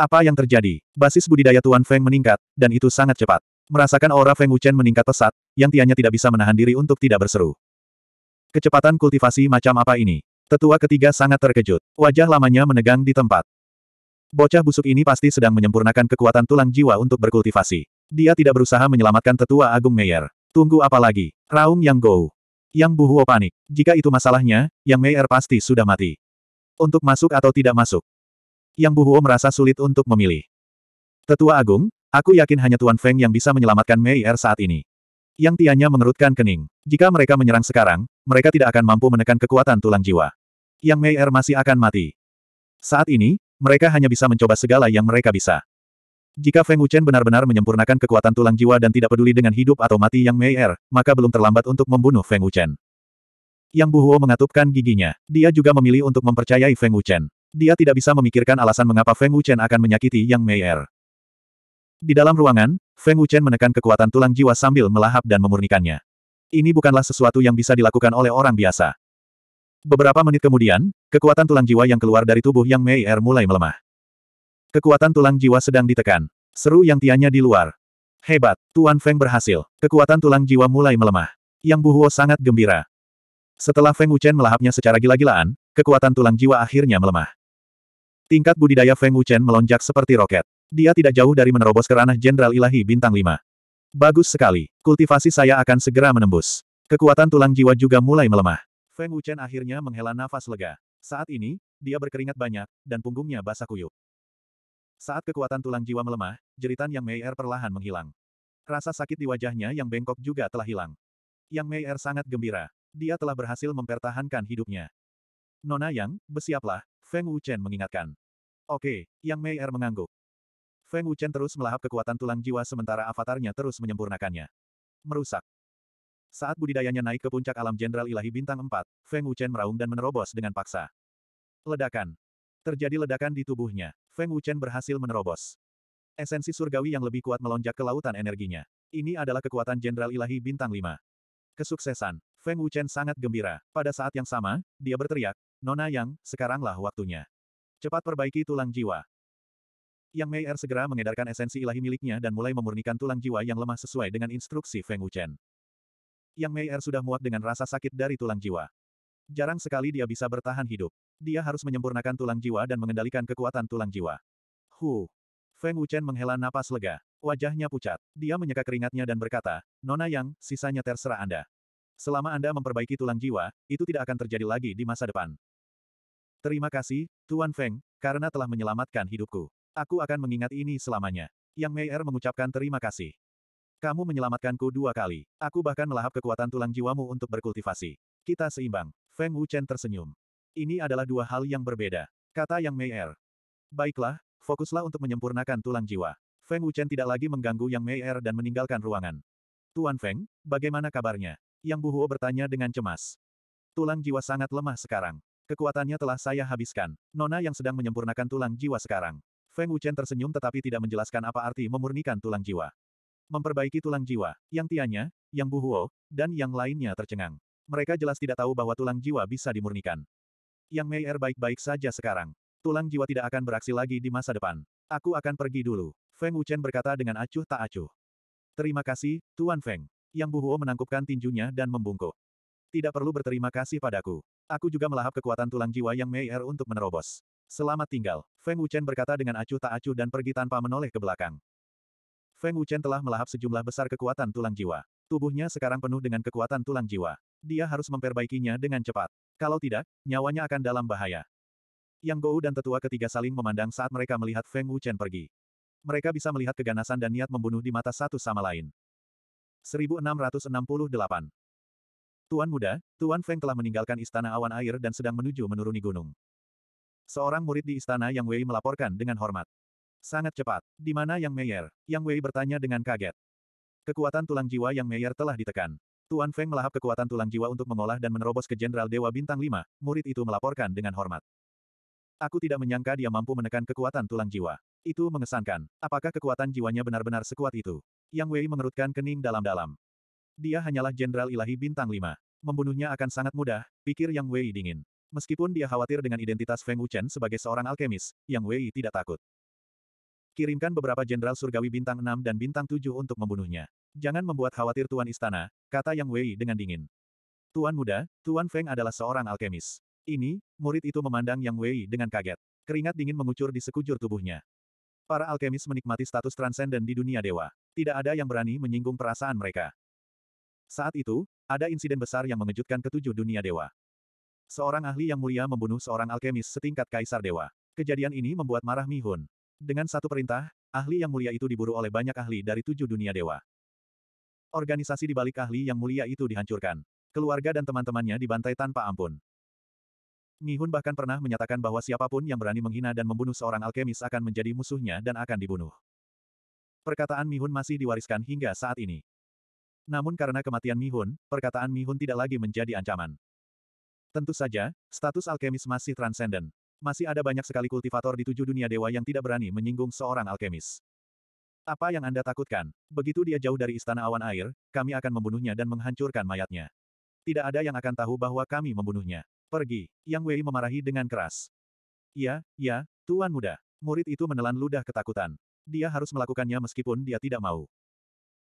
Apa yang terjadi? Basis budidaya Tuan Feng meningkat, dan itu sangat cepat. Merasakan aura Feng Wuchen meningkat pesat, yang tianya tidak bisa menahan diri untuk tidak berseru. Kecepatan kultivasi macam apa ini? Tetua ketiga sangat terkejut. Wajah lamanya menegang di tempat. Bocah busuk ini pasti sedang menyempurnakan kekuatan tulang jiwa untuk berkultivasi. Dia tidak berusaha menyelamatkan tetua Agung Meyer. Tunggu apa lagi? Raung Yang Gou. Yang Buhuo panik. Jika itu masalahnya, Yang Meyer pasti sudah mati. Untuk masuk atau tidak masuk? Yang Buhuo merasa sulit untuk memilih. Tetua Agung, aku yakin hanya Tuan Feng yang bisa menyelamatkan Meyer saat ini. Yang Tianya mengerutkan kening. Jika mereka menyerang sekarang, mereka tidak akan mampu menekan kekuatan tulang jiwa. Yang Meyer masih akan mati. Saat ini, mereka hanya bisa mencoba segala yang mereka bisa. Jika Feng Wuchen benar-benar menyempurnakan kekuatan tulang jiwa dan tidak peduli dengan hidup atau mati Yang Mei Er, maka belum terlambat untuk membunuh Feng Wuchen. Yang Bu Huo mengatupkan giginya. Dia juga memilih untuk mempercayai Feng Wuchen. Dia tidak bisa memikirkan alasan mengapa Feng Wuchen akan menyakiti Yang Mei Er. Di dalam ruangan, Feng Wuchen menekan kekuatan tulang jiwa sambil melahap dan memurnikannya. Ini bukanlah sesuatu yang bisa dilakukan oleh orang biasa. Beberapa menit kemudian, kekuatan tulang jiwa yang keluar dari tubuh Yang Mei Er mulai melemah. Kekuatan tulang jiwa sedang ditekan. Seru yang tianya di luar. Hebat, Tuan Feng berhasil. Kekuatan tulang jiwa mulai melemah. Yang Buhuo sangat gembira. Setelah Feng Wuchen melahapnya secara gila-gilaan, kekuatan tulang jiwa akhirnya melemah. Tingkat budidaya Feng Wuchen melonjak seperti roket. Dia tidak jauh dari menerobos ke ranah Jenderal Ilahi Bintang 5. Bagus sekali, kultivasi saya akan segera menembus. Kekuatan tulang jiwa juga mulai melemah. Feng Wuchen akhirnya menghela nafas lega. Saat ini, dia berkeringat banyak, dan punggungnya basah kuyup. Saat kekuatan tulang jiwa melemah, jeritan Yang Meier perlahan menghilang. Rasa sakit di wajahnya yang bengkok juga telah hilang. Yang Meier sangat gembira. Dia telah berhasil mempertahankan hidupnya. Nona Yang, bersiaplah, Feng Wuchen mengingatkan. Oke, Yang Meier mengangguk. Feng Wuchen terus melahap kekuatan tulang jiwa sementara avatarnya terus menyempurnakannya. Merusak. Saat budidayanya naik ke puncak alam Jenderal Ilahi Bintang 4, Feng Wuchen meraung dan menerobos dengan paksa. Ledakan. Terjadi ledakan di tubuhnya. Feng Wuchen berhasil menerobos. Esensi surgawi yang lebih kuat melonjak ke lautan energinya. Ini adalah kekuatan Jenderal Ilahi Bintang 5. Kesuksesan. Feng Wuchen sangat gembira. Pada saat yang sama, dia berteriak, Nona Yang, sekaranglah waktunya. Cepat perbaiki tulang jiwa. Yang Mei Er segera mengedarkan esensi ilahi miliknya dan mulai memurnikan tulang jiwa yang lemah sesuai dengan instruksi Feng Wuchen. Yang Mei Er sudah muak dengan rasa sakit dari tulang jiwa. Jarang sekali dia bisa bertahan hidup. Dia harus menyempurnakan tulang jiwa dan mengendalikan kekuatan tulang jiwa. Hu. Feng Wuchen menghela napas lega. Wajahnya pucat. Dia menyeka keringatnya dan berkata, Nona Yang, sisanya terserah Anda. Selama Anda memperbaiki tulang jiwa, itu tidak akan terjadi lagi di masa depan. Terima kasih, Tuan Feng, karena telah menyelamatkan hidupku. Aku akan mengingat ini selamanya. Yang Mei Er mengucapkan terima kasih. Kamu menyelamatkanku dua kali. Aku bahkan melahap kekuatan tulang jiwamu untuk berkultivasi. Kita seimbang. Feng Wuchen tersenyum. Ini adalah dua hal yang berbeda. Kata Yang Meier. Baiklah, fokuslah untuk menyempurnakan tulang jiwa. Feng Wuchen tidak lagi mengganggu Yang Meier dan meninggalkan ruangan. Tuan Feng, bagaimana kabarnya? Yang Bu Huo bertanya dengan cemas. Tulang jiwa sangat lemah sekarang. Kekuatannya telah saya habiskan. Nona yang sedang menyempurnakan tulang jiwa sekarang. Feng Wuchen tersenyum tetapi tidak menjelaskan apa arti memurnikan tulang jiwa. Memperbaiki tulang jiwa, yang Tianya, yang Bu Huo, dan yang lainnya tercengang. Mereka jelas tidak tahu bahwa tulang jiwa bisa dimurnikan. Yang Meier baik-baik saja sekarang. Tulang jiwa tidak akan beraksi lagi di masa depan. Aku akan pergi dulu. Feng Wuchen berkata dengan acuh tak acuh. Terima kasih, Tuan Feng. Yang Buhuo menangkupkan tinjunya dan membungkuk. Tidak perlu berterima kasih padaku. Aku juga melahap kekuatan tulang jiwa Yang Meier untuk menerobos. Selamat tinggal, Feng Wuchen berkata dengan acuh tak acuh dan pergi tanpa menoleh ke belakang. Feng Wuchen telah melahap sejumlah besar kekuatan tulang jiwa. Tubuhnya sekarang penuh dengan kekuatan tulang jiwa. Dia harus memperbaikinya dengan cepat. Kalau tidak, nyawanya akan dalam bahaya. Yang Gou dan tetua ketiga saling memandang saat mereka melihat Feng Wuchen pergi. Mereka bisa melihat keganasan dan niat membunuh di mata satu sama lain. 1668 Tuan muda, Tuan Feng telah meninggalkan istana awan air dan sedang menuju menuruni gunung. Seorang murid di istana Yang Wei melaporkan dengan hormat. Sangat cepat. Di mana Yang Meier? Yang Wei bertanya dengan kaget. Kekuatan tulang jiwa Yang Meier telah ditekan. Tuan Feng melahap kekuatan tulang jiwa untuk mengolah dan menerobos ke Jenderal Dewa Bintang 5, murid itu melaporkan dengan hormat. Aku tidak menyangka dia mampu menekan kekuatan tulang jiwa. Itu mengesankan. Apakah kekuatan jiwanya benar-benar sekuat itu? Yang Wei mengerutkan kening dalam-dalam. Dia hanyalah Jenderal Ilahi Bintang 5. Membunuhnya akan sangat mudah, pikir Yang Wei dingin. Meskipun dia khawatir dengan identitas Feng Wuchen sebagai seorang alkemis, Yang Wei tidak takut. Kirimkan beberapa jenderal surgawi bintang 6 dan bintang 7 untuk membunuhnya. Jangan membuat khawatir Tuan Istana, kata Yang Wei dengan dingin. Tuan muda, Tuan Feng adalah seorang alkemis. Ini, murid itu memandang Yang Wei dengan kaget. Keringat dingin mengucur di sekujur tubuhnya. Para alkemis menikmati status transenden di dunia dewa. Tidak ada yang berani menyinggung perasaan mereka. Saat itu, ada insiden besar yang mengejutkan ketujuh dunia dewa. Seorang ahli yang mulia membunuh seorang alkemis setingkat kaisar dewa. Kejadian ini membuat marah Mi Mihun. Dengan satu perintah, ahli yang mulia itu diburu oleh banyak ahli dari tujuh dunia dewa. Organisasi di balik ahli yang mulia itu dihancurkan. Keluarga dan teman-temannya dibantai tanpa ampun. Mihun bahkan pernah menyatakan bahwa siapapun yang berani menghina dan membunuh seorang alkemis akan menjadi musuhnya dan akan dibunuh. Perkataan Mihun masih diwariskan hingga saat ini. Namun karena kematian Mihun, perkataan Mihun tidak lagi menjadi ancaman. Tentu saja, status alkemis masih transenden. Masih ada banyak sekali kultivator di tujuh dunia dewa yang tidak berani menyinggung seorang alkemis. Apa yang Anda takutkan? Begitu dia jauh dari istana awan air, kami akan membunuhnya dan menghancurkan mayatnya. Tidak ada yang akan tahu bahwa kami membunuhnya. Pergi, Yang Wei memarahi dengan keras. Ya, ya, Tuan Muda. Murid itu menelan ludah ketakutan. Dia harus melakukannya meskipun dia tidak mau.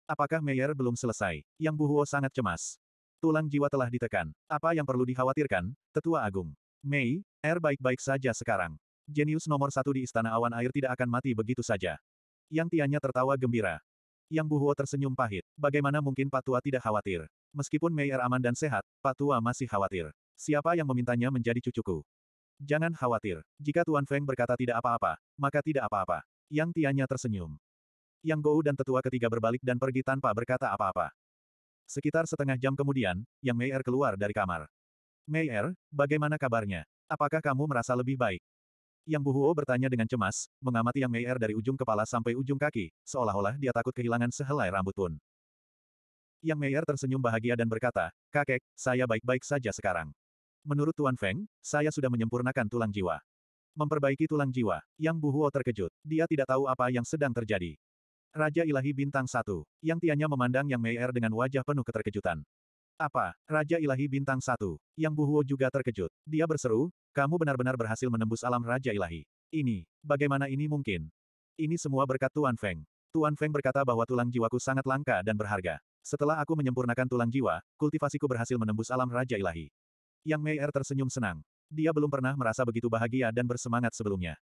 Apakah Meyer belum selesai? Yang Buhuo sangat cemas. Tulang jiwa telah ditekan. Apa yang perlu dikhawatirkan, Tetua Agung? Mei, air er baik-baik saja sekarang. Jenius nomor satu di Istana Awan Air tidak akan mati begitu saja. Yang Tianya tertawa gembira. Yang Buhuo tersenyum pahit. Bagaimana mungkin Patua tidak khawatir? Meskipun Meier aman dan sehat, Patua masih khawatir. Siapa yang memintanya menjadi cucuku? Jangan khawatir. Jika Tuan Feng berkata tidak apa-apa, maka tidak apa-apa. Yang Tianya tersenyum. Yang Gou dan tetua ketiga berbalik dan pergi tanpa berkata apa-apa. Sekitar setengah jam kemudian, Yang Meier keluar dari kamar. Meier, bagaimana kabarnya? Apakah kamu merasa lebih baik? Yang Buhuo bertanya dengan cemas, mengamati Yang Meier dari ujung kepala sampai ujung kaki, seolah-olah dia takut kehilangan sehelai rambut pun. Yang Meier tersenyum bahagia dan berkata, Kakek, saya baik-baik saja sekarang. Menurut Tuan Feng, saya sudah menyempurnakan tulang jiwa. Memperbaiki tulang jiwa, Yang Buhuo terkejut. Dia tidak tahu apa yang sedang terjadi. Raja Ilahi Bintang Satu, Yang Tianya memandang Yang Meier dengan wajah penuh keterkejutan. Apa? Raja Ilahi Bintang Satu. Yang Buhuo juga terkejut. Dia berseru, kamu benar-benar berhasil menembus alam Raja Ilahi. Ini, bagaimana ini mungkin? Ini semua berkat Tuan Feng. Tuan Feng berkata bahwa tulang jiwaku sangat langka dan berharga. Setelah aku menyempurnakan tulang jiwa, kultivasiku berhasil menembus alam Raja Ilahi. Yang Mei er tersenyum senang. Dia belum pernah merasa begitu bahagia dan bersemangat sebelumnya.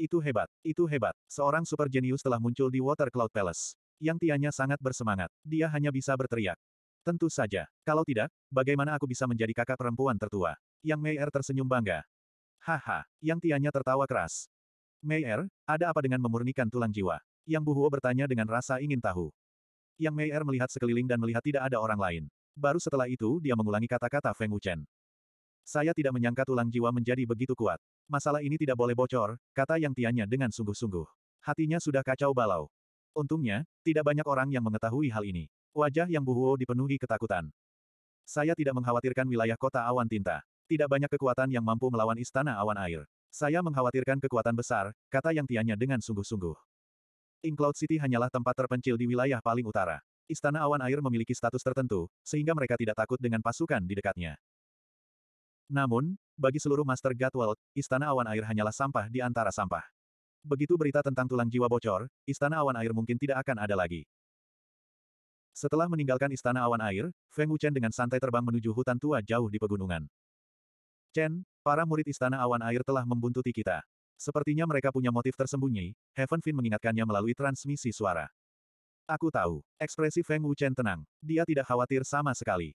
Itu hebat, itu hebat. Seorang super jenius telah muncul di Water Cloud Palace. Yang Tianya sangat bersemangat. Dia hanya bisa berteriak. Tentu saja. Kalau tidak, bagaimana aku bisa menjadi kakak perempuan tertua? Yang Mei er tersenyum bangga. Haha, Yang Tianya tertawa keras. Meier, ada apa dengan memurnikan tulang jiwa? Yang Buhuo bertanya dengan rasa ingin tahu. Yang Meier melihat sekeliling dan melihat tidak ada orang lain. Baru setelah itu dia mengulangi kata-kata Feng Wuchen. Saya tidak menyangka tulang jiwa menjadi begitu kuat. Masalah ini tidak boleh bocor, kata Yang Tianya dengan sungguh-sungguh. Hatinya sudah kacau balau. Untungnya, tidak banyak orang yang mengetahui hal ini. Wajah Yang Buhuo dipenuhi ketakutan. Saya tidak mengkhawatirkan wilayah kota awan tinta. Tidak banyak kekuatan yang mampu melawan istana awan air. Saya mengkhawatirkan kekuatan besar, kata Yang Tianya dengan sungguh-sungguh. In Cloud City hanyalah tempat terpencil di wilayah paling utara. Istana awan air memiliki status tertentu, sehingga mereka tidak takut dengan pasukan di dekatnya. Namun, bagi seluruh Master Gatwell, istana awan air hanyalah sampah di antara sampah. Begitu berita tentang tulang jiwa bocor, istana awan air mungkin tidak akan ada lagi. Setelah meninggalkan istana awan air, Feng Wuchen dengan santai terbang menuju hutan tua jauh di pegunungan. Chen, para murid Istana Awan Air telah membuntuti kita. Sepertinya mereka punya motif tersembunyi, Heaven Fin mengingatkannya melalui transmisi suara. Aku tahu. Ekspresi Feng Wu Chen tenang. Dia tidak khawatir sama sekali.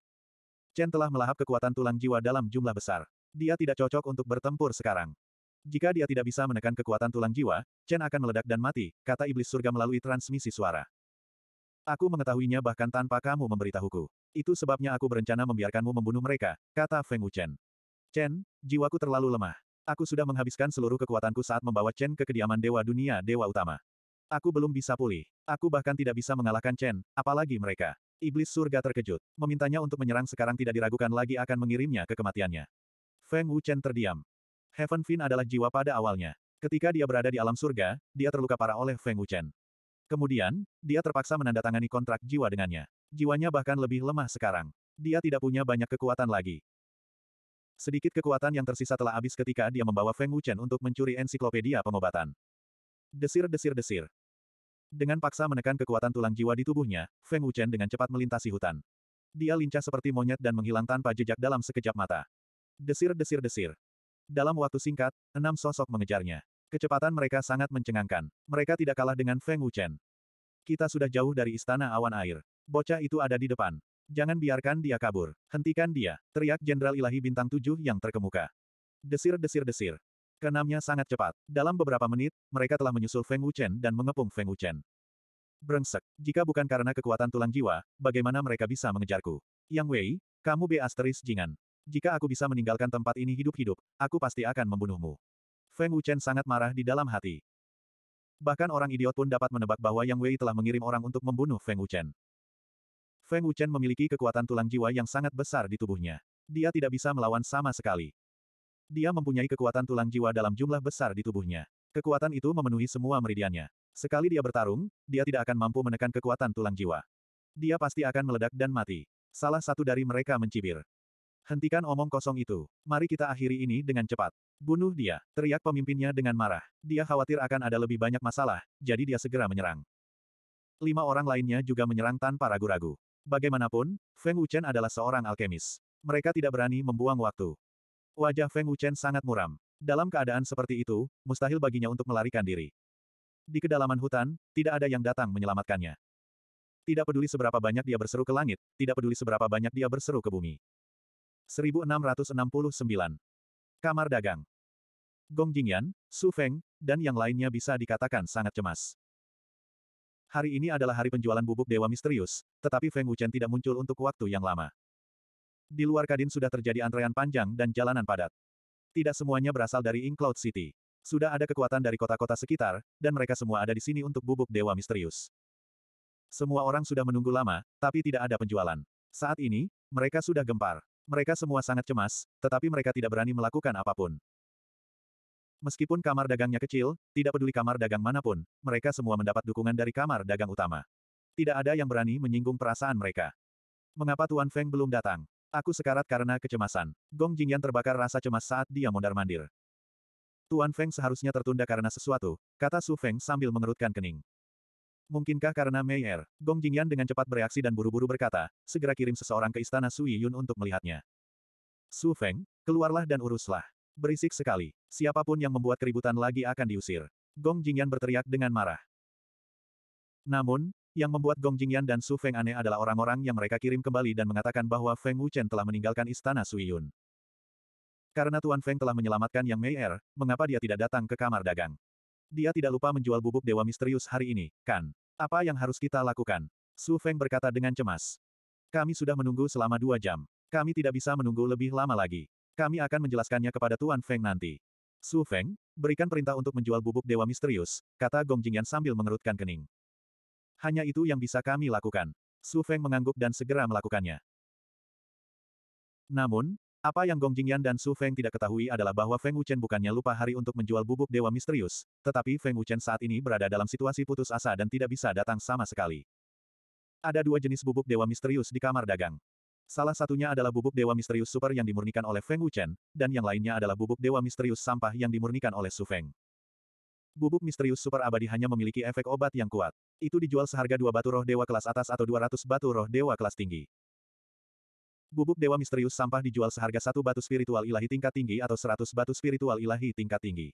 Chen telah melahap kekuatan tulang jiwa dalam jumlah besar. Dia tidak cocok untuk bertempur sekarang. Jika dia tidak bisa menekan kekuatan tulang jiwa, Chen akan meledak dan mati, kata iblis surga melalui transmisi suara. Aku mengetahuinya bahkan tanpa kamu memberitahuku. Itu sebabnya aku berencana membiarkanmu membunuh mereka, kata Feng Wu Chen. Chen, jiwaku terlalu lemah. Aku sudah menghabiskan seluruh kekuatanku saat membawa Chen ke kediaman Dewa Dunia Dewa Utama. Aku belum bisa pulih. Aku bahkan tidak bisa mengalahkan Chen, apalagi mereka. Iblis surga terkejut. Memintanya untuk menyerang sekarang tidak diragukan lagi akan mengirimnya ke kematiannya. Feng Wu Chen terdiam. Heaven Fin adalah jiwa pada awalnya. Ketika dia berada di alam surga, dia terluka parah oleh Feng Wu Chen. Kemudian, dia terpaksa menandatangani kontrak jiwa dengannya. Jiwanya bahkan lebih lemah sekarang. Dia tidak punya banyak kekuatan lagi. Sedikit kekuatan yang tersisa telah habis ketika dia membawa Feng Wuchen untuk mencuri ensiklopedia pengobatan. Desir-desir-desir. Dengan paksa menekan kekuatan tulang jiwa di tubuhnya, Feng Wuchen dengan cepat melintasi hutan. Dia lincah seperti monyet dan menghilang tanpa jejak dalam sekejap mata. Desir-desir-desir. Dalam waktu singkat, enam sosok mengejarnya. Kecepatan mereka sangat mencengangkan. Mereka tidak kalah dengan Feng Wuchen. Kita sudah jauh dari istana awan air. Bocah itu ada di depan. Jangan biarkan dia kabur. Hentikan dia, teriak Jenderal Ilahi Bintang Tujuh yang terkemuka. Desir-desir-desir. Kenamnya sangat cepat. Dalam beberapa menit, mereka telah menyusul Feng Wuchen dan mengepung Feng Wuchen. Brengsek, jika bukan karena kekuatan tulang jiwa, bagaimana mereka bisa mengejarku? Yang Wei, kamu B asteris jingan. Jika aku bisa meninggalkan tempat ini hidup-hidup, aku pasti akan membunuhmu. Feng Wuchen sangat marah di dalam hati. Bahkan orang idiot pun dapat menebak bahwa Yang Wei telah mengirim orang untuk membunuh Feng Wuchen. Feng Wuchen memiliki kekuatan tulang jiwa yang sangat besar di tubuhnya. Dia tidak bisa melawan sama sekali. Dia mempunyai kekuatan tulang jiwa dalam jumlah besar di tubuhnya. Kekuatan itu memenuhi semua meridiannya. Sekali dia bertarung, dia tidak akan mampu menekan kekuatan tulang jiwa. Dia pasti akan meledak dan mati. Salah satu dari mereka mencibir. Hentikan omong kosong itu. Mari kita akhiri ini dengan cepat. Bunuh dia, teriak pemimpinnya dengan marah. Dia khawatir akan ada lebih banyak masalah, jadi dia segera menyerang. Lima orang lainnya juga menyerang tanpa ragu-ragu. Bagaimanapun, Feng Wuchen adalah seorang alkemis. Mereka tidak berani membuang waktu. Wajah Feng Wuchen sangat muram. Dalam keadaan seperti itu, mustahil baginya untuk melarikan diri. Di kedalaman hutan, tidak ada yang datang menyelamatkannya. Tidak peduli seberapa banyak dia berseru ke langit, tidak peduli seberapa banyak dia berseru ke bumi. 1669. Kamar Dagang Gong Jingyan, Su Feng, dan yang lainnya bisa dikatakan sangat cemas. Hari ini adalah hari penjualan bubuk Dewa Misterius, tetapi Feng Wuchen tidak muncul untuk waktu yang lama. Di luar Kadin sudah terjadi antrean panjang dan jalanan padat. Tidak semuanya berasal dari Ink Cloud City. Sudah ada kekuatan dari kota-kota sekitar, dan mereka semua ada di sini untuk bubuk Dewa Misterius. Semua orang sudah menunggu lama, tapi tidak ada penjualan. Saat ini, mereka sudah gempar. Mereka semua sangat cemas, tetapi mereka tidak berani melakukan apapun. Meskipun kamar dagangnya kecil, tidak peduli kamar dagang manapun, mereka semua mendapat dukungan dari kamar dagang utama. Tidak ada yang berani menyinggung perasaan mereka. Mengapa Tuan Feng belum datang? Aku sekarat karena kecemasan. Gong Jingyan terbakar rasa cemas saat dia mondar-mandir. Tuan Feng seharusnya tertunda karena sesuatu, kata Su Feng sambil mengerutkan kening. Mungkinkah karena Meyer? Gong Jingyan dengan cepat bereaksi dan buru-buru berkata, segera kirim seseorang ke istana Sui Yun untuk melihatnya. Su Feng, keluarlah dan uruslah. Berisik sekali. Siapapun yang membuat keributan lagi akan diusir. Gong Jingyan berteriak dengan marah. Namun, yang membuat Gong Jingyan dan Su Feng aneh adalah orang-orang yang mereka kirim kembali dan mengatakan bahwa Feng Wuchen telah meninggalkan istana Sui Yun. Karena Tuan Feng telah menyelamatkan Yang Mei Er, mengapa dia tidak datang ke kamar dagang? Dia tidak lupa menjual bubuk dewa misterius hari ini, kan? Apa yang harus kita lakukan? Su Feng berkata dengan cemas. Kami sudah menunggu selama dua jam. Kami tidak bisa menunggu lebih lama lagi. Kami akan menjelaskannya kepada Tuan Feng nanti. Su Feng, berikan perintah untuk menjual bubuk dewa misterius, kata Gong Jingyan sambil mengerutkan kening. Hanya itu yang bisa kami lakukan. Su Feng mengangguk dan segera melakukannya. Namun, apa yang Gong Jingyan dan Su Feng tidak ketahui adalah bahwa Feng Wuchen bukannya lupa hari untuk menjual bubuk dewa misterius, tetapi Feng Wuchen saat ini berada dalam situasi putus asa dan tidak bisa datang sama sekali. Ada dua jenis bubuk dewa misterius di kamar dagang. Salah satunya adalah bubuk Dewa Misterius Super yang dimurnikan oleh Feng Wuchen, dan yang lainnya adalah bubuk Dewa Misterius Sampah yang dimurnikan oleh Su Feng. Bubuk Misterius Super Abadi hanya memiliki efek obat yang kuat. Itu dijual seharga dua batu roh dewa kelas atas atau 200 batu roh dewa kelas tinggi. Bubuk Dewa Misterius Sampah dijual seharga satu batu spiritual ilahi tingkat tinggi atau 100 batu spiritual ilahi tingkat tinggi.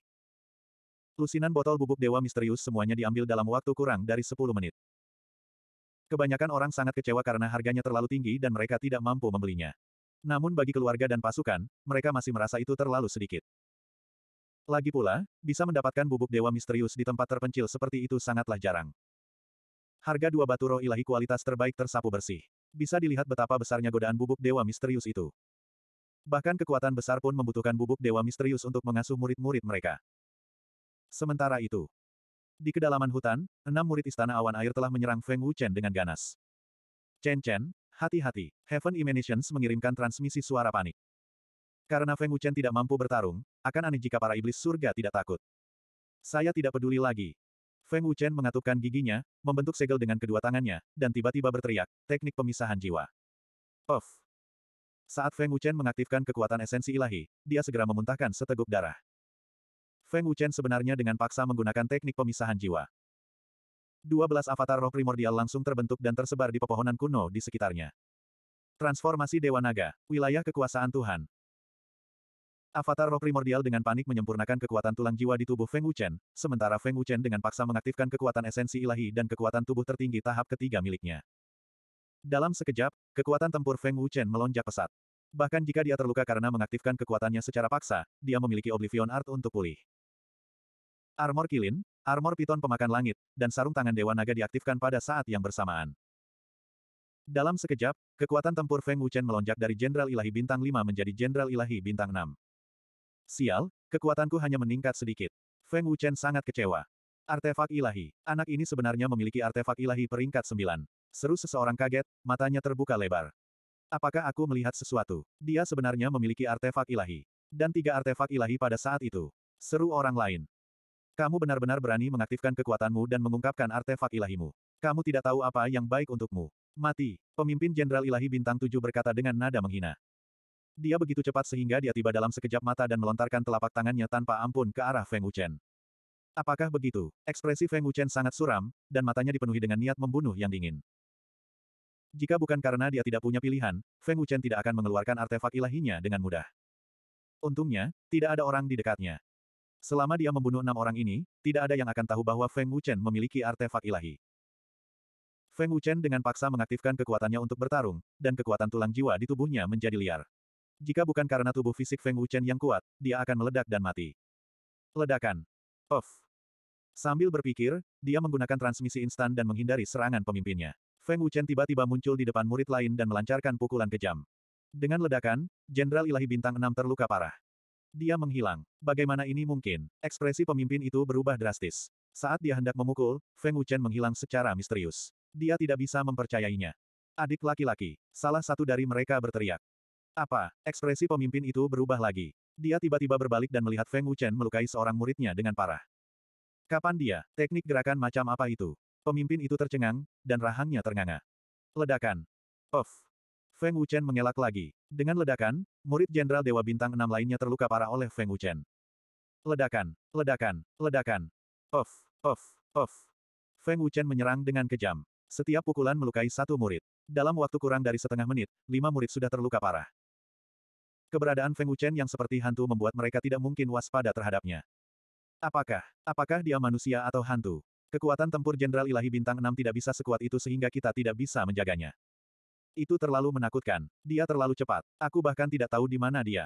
Lusinan botol bubuk Dewa Misterius semuanya diambil dalam waktu kurang dari 10 menit. Kebanyakan orang sangat kecewa karena harganya terlalu tinggi dan mereka tidak mampu membelinya. Namun bagi keluarga dan pasukan, mereka masih merasa itu terlalu sedikit. Lagi pula, bisa mendapatkan bubuk dewa misterius di tempat terpencil seperti itu sangatlah jarang. Harga dua batu roh ilahi kualitas terbaik tersapu bersih. Bisa dilihat betapa besarnya godaan bubuk dewa misterius itu. Bahkan kekuatan besar pun membutuhkan bubuk dewa misterius untuk mengasuh murid-murid mereka. Sementara itu, di kedalaman hutan, enam murid Istana Awan Air telah menyerang Feng Wuchen dengan ganas. Chen Chen, hati-hati, Heaven Emanations mengirimkan transmisi suara panik. Karena Feng Wuchen tidak mampu bertarung, akan aneh jika para iblis surga tidak takut. Saya tidak peduli lagi. Feng Wuchen mengatupkan giginya, membentuk segel dengan kedua tangannya, dan tiba-tiba berteriak, teknik pemisahan jiwa. Off. Saat Feng Wuchen mengaktifkan kekuatan esensi ilahi, dia segera memuntahkan seteguk darah. Feng Wuchen sebenarnya dengan paksa menggunakan teknik pemisahan jiwa. 12 avatar roh primordial langsung terbentuk dan tersebar di pepohonan kuno di sekitarnya. Transformasi Dewa Naga, wilayah kekuasaan Tuhan. Avatar roh primordial dengan panik menyempurnakan kekuatan tulang jiwa di tubuh Feng Wuchen, sementara Feng Wuchen dengan paksa mengaktifkan kekuatan esensi ilahi dan kekuatan tubuh tertinggi tahap ketiga miliknya. Dalam sekejap, kekuatan tempur Feng Wuchen melonjak pesat. Bahkan jika dia terluka karena mengaktifkan kekuatannya secara paksa, dia memiliki Oblivion Art untuk pulih. Armor kilin, armor piton pemakan langit, dan sarung tangan Dewa Naga diaktifkan pada saat yang bersamaan. Dalam sekejap, kekuatan tempur Feng Wuchen melonjak dari Jenderal Ilahi Bintang 5 menjadi Jenderal Ilahi Bintang 6. Sial, kekuatanku hanya meningkat sedikit. Feng Wuchen sangat kecewa. Artefak ilahi. Anak ini sebenarnya memiliki artefak ilahi peringkat 9. Seru seseorang kaget, matanya terbuka lebar. Apakah aku melihat sesuatu? Dia sebenarnya memiliki artefak ilahi. Dan tiga artefak ilahi pada saat itu. Seru orang lain. Kamu benar-benar berani mengaktifkan kekuatanmu dan mengungkapkan artefak ilahimu. Kamu tidak tahu apa yang baik untukmu. Mati, pemimpin Jenderal Ilahi Bintang 7 berkata dengan nada menghina. Dia begitu cepat sehingga dia tiba dalam sekejap mata dan melontarkan telapak tangannya tanpa ampun ke arah Feng Wuchen. Apakah begitu? Ekspresi Feng Wuchen sangat suram, dan matanya dipenuhi dengan niat membunuh yang dingin. Jika bukan karena dia tidak punya pilihan, Feng Wuchen tidak akan mengeluarkan artefak ilahinya dengan mudah. Untungnya, tidak ada orang di dekatnya. Selama dia membunuh enam orang ini, tidak ada yang akan tahu bahwa Feng Wuchen memiliki artefak ilahi. Feng Wuchen dengan paksa mengaktifkan kekuatannya untuk bertarung, dan kekuatan tulang jiwa di tubuhnya menjadi liar. Jika bukan karena tubuh fisik Feng Wuchen yang kuat, dia akan meledak dan mati. Ledakan. Of. Sambil berpikir, dia menggunakan transmisi instan dan menghindari serangan pemimpinnya. Feng Wuchen tiba-tiba muncul di depan murid lain dan melancarkan pukulan kejam. Dengan ledakan, Jenderal Ilahi Bintang 6 terluka parah. Dia menghilang. Bagaimana ini mungkin? Ekspresi pemimpin itu berubah drastis. Saat dia hendak memukul, Feng Wuchen menghilang secara misterius. Dia tidak bisa mempercayainya. Adik laki-laki, salah satu dari mereka berteriak. Apa? Ekspresi pemimpin itu berubah lagi. Dia tiba-tiba berbalik dan melihat Feng Wuchen melukai seorang muridnya dengan parah. Kapan dia? Teknik gerakan macam apa itu? Pemimpin itu tercengang, dan rahangnya ternganga. Ledakan. Of. Feng Wuchen mengelak lagi. Dengan ledakan, murid Jenderal Dewa Bintang Enam lainnya terluka parah oleh Feng Wuchen. Ledakan, ledakan, ledakan. Off, off, off. Feng Wuchen menyerang dengan kejam. Setiap pukulan melukai satu murid. Dalam waktu kurang dari setengah menit, lima murid sudah terluka parah. Keberadaan Feng Wuchen yang seperti hantu membuat mereka tidak mungkin waspada terhadapnya. Apakah, apakah dia manusia atau hantu? Kekuatan tempur Jenderal Ilahi Bintang 6 tidak bisa sekuat itu sehingga kita tidak bisa menjaganya. Itu terlalu menakutkan. Dia terlalu cepat. Aku bahkan tidak tahu di mana dia.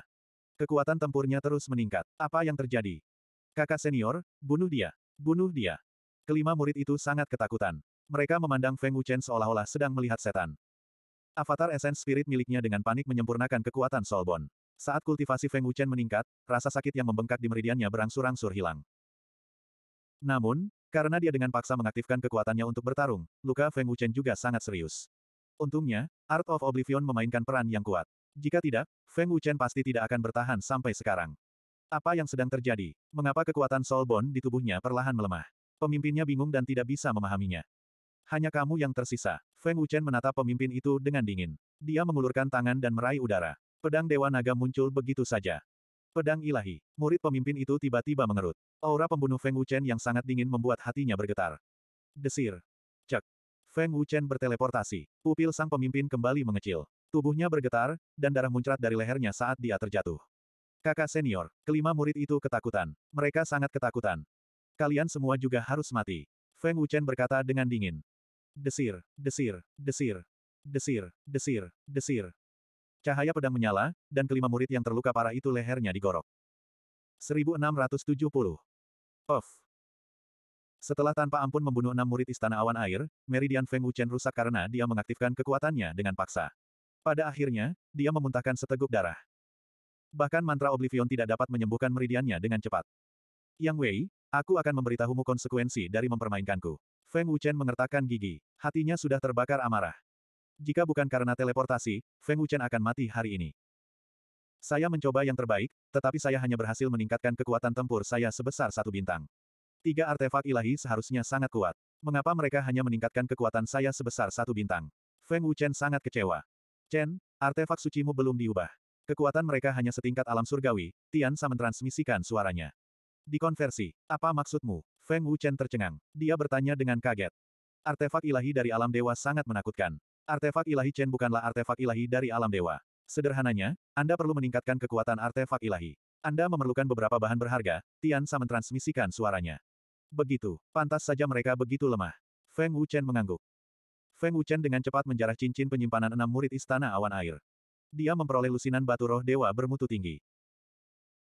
Kekuatan tempurnya terus meningkat. Apa yang terjadi? Kakak senior, bunuh dia. Bunuh dia. Kelima murid itu sangat ketakutan. Mereka memandang Feng Wuchen seolah-olah sedang melihat setan. Avatar esens Spirit miliknya dengan panik menyempurnakan kekuatan Solbon. Saat kultivasi Feng Wuchen meningkat, rasa sakit yang membengkak di meridiannya berangsur-angsur hilang. Namun, karena dia dengan paksa mengaktifkan kekuatannya untuk bertarung, luka Feng Wuchen juga sangat serius. Untungnya, Art of Oblivion memainkan peran yang kuat. Jika tidak, Feng Wuchen pasti tidak akan bertahan sampai sekarang. Apa yang sedang terjadi? Mengapa kekuatan Soul Bond di tubuhnya perlahan melemah? Pemimpinnya bingung dan tidak bisa memahaminya. Hanya kamu yang tersisa. Feng Wuchen menatap pemimpin itu dengan dingin. Dia mengulurkan tangan dan meraih udara. Pedang Dewa Naga muncul begitu saja. Pedang ilahi. Murid pemimpin itu tiba-tiba mengerut. Aura pembunuh Feng Wuchen yang sangat dingin membuat hatinya bergetar. Desir. Feng Wuchen berteleportasi. Pupil sang pemimpin kembali mengecil. Tubuhnya bergetar, dan darah muncrat dari lehernya saat dia terjatuh. Kakak senior, kelima murid itu ketakutan. Mereka sangat ketakutan. Kalian semua juga harus mati. Feng Wuchen berkata dengan dingin. Desir, desir, desir, desir, desir, desir. Cahaya pedang menyala, dan kelima murid yang terluka parah itu lehernya digorok. 1670. Off. Setelah tanpa ampun membunuh enam murid Istana Awan Air, Meridian Feng Wuchen rusak karena dia mengaktifkan kekuatannya dengan paksa. Pada akhirnya, dia memuntahkan seteguk darah. Bahkan mantra Oblivion tidak dapat menyembuhkan meridiannya dengan cepat. Yang Wei, aku akan memberitahumu konsekuensi dari mempermainkanku. Feng Wuchen mengertakkan gigi. Hatinya sudah terbakar amarah. Jika bukan karena teleportasi, Feng Wuchen akan mati hari ini. Saya mencoba yang terbaik, tetapi saya hanya berhasil meningkatkan kekuatan tempur saya sebesar satu bintang. Tiga artefak ilahi seharusnya sangat kuat. Mengapa mereka hanya meningkatkan kekuatan saya sebesar satu bintang? Feng Wuchen sangat kecewa. Chen, artefak sucimu belum diubah. Kekuatan mereka hanya setingkat alam surgawi, Tian Sa mentransmisikan suaranya. Dikonversi, apa maksudmu? Feng Wuchen tercengang. Dia bertanya dengan kaget. Artefak ilahi dari alam dewa sangat menakutkan. Artefak ilahi Chen bukanlah artefak ilahi dari alam dewa. Sederhananya, Anda perlu meningkatkan kekuatan artefak ilahi. Anda memerlukan beberapa bahan berharga, Tian Sa mentransmisikan suaranya. Begitu, pantas saja mereka begitu lemah. Feng Wuchen mengangguk. Feng Wuchen dengan cepat menjarah cincin penyimpanan enam murid istana awan air. Dia memperoleh lusinan batu roh dewa bermutu tinggi.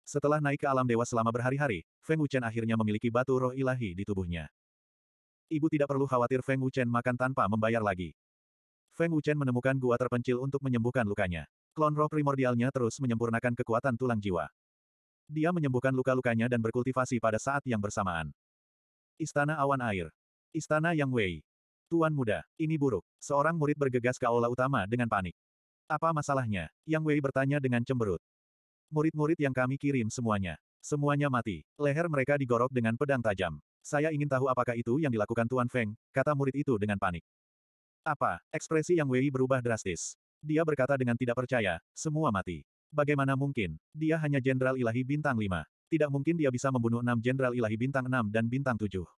Setelah naik ke alam dewa selama berhari-hari, Feng Wuchen akhirnya memiliki batu roh ilahi di tubuhnya. Ibu tidak perlu khawatir Feng Wuchen makan tanpa membayar lagi. Feng Wuchen menemukan gua terpencil untuk menyembuhkan lukanya. Klon roh primordialnya terus menyempurnakan kekuatan tulang jiwa. Dia menyembuhkan luka-lukanya dan berkultivasi pada saat yang bersamaan. Istana Awan Air. Istana Yang Wei. Tuan muda, ini buruk. Seorang murid bergegas ke aula utama dengan panik. Apa masalahnya? Yang Wei bertanya dengan cemberut. Murid-murid yang kami kirim semuanya. Semuanya mati. Leher mereka digorok dengan pedang tajam. Saya ingin tahu apakah itu yang dilakukan Tuan Feng, kata murid itu dengan panik. Apa? Ekspresi Yang Wei berubah drastis. Dia berkata dengan tidak percaya, semua mati. Bagaimana mungkin? Dia hanya Jenderal Ilahi Bintang 5. Tidak mungkin dia bisa membunuh enam jenderal ilahi bintang enam dan bintang tujuh.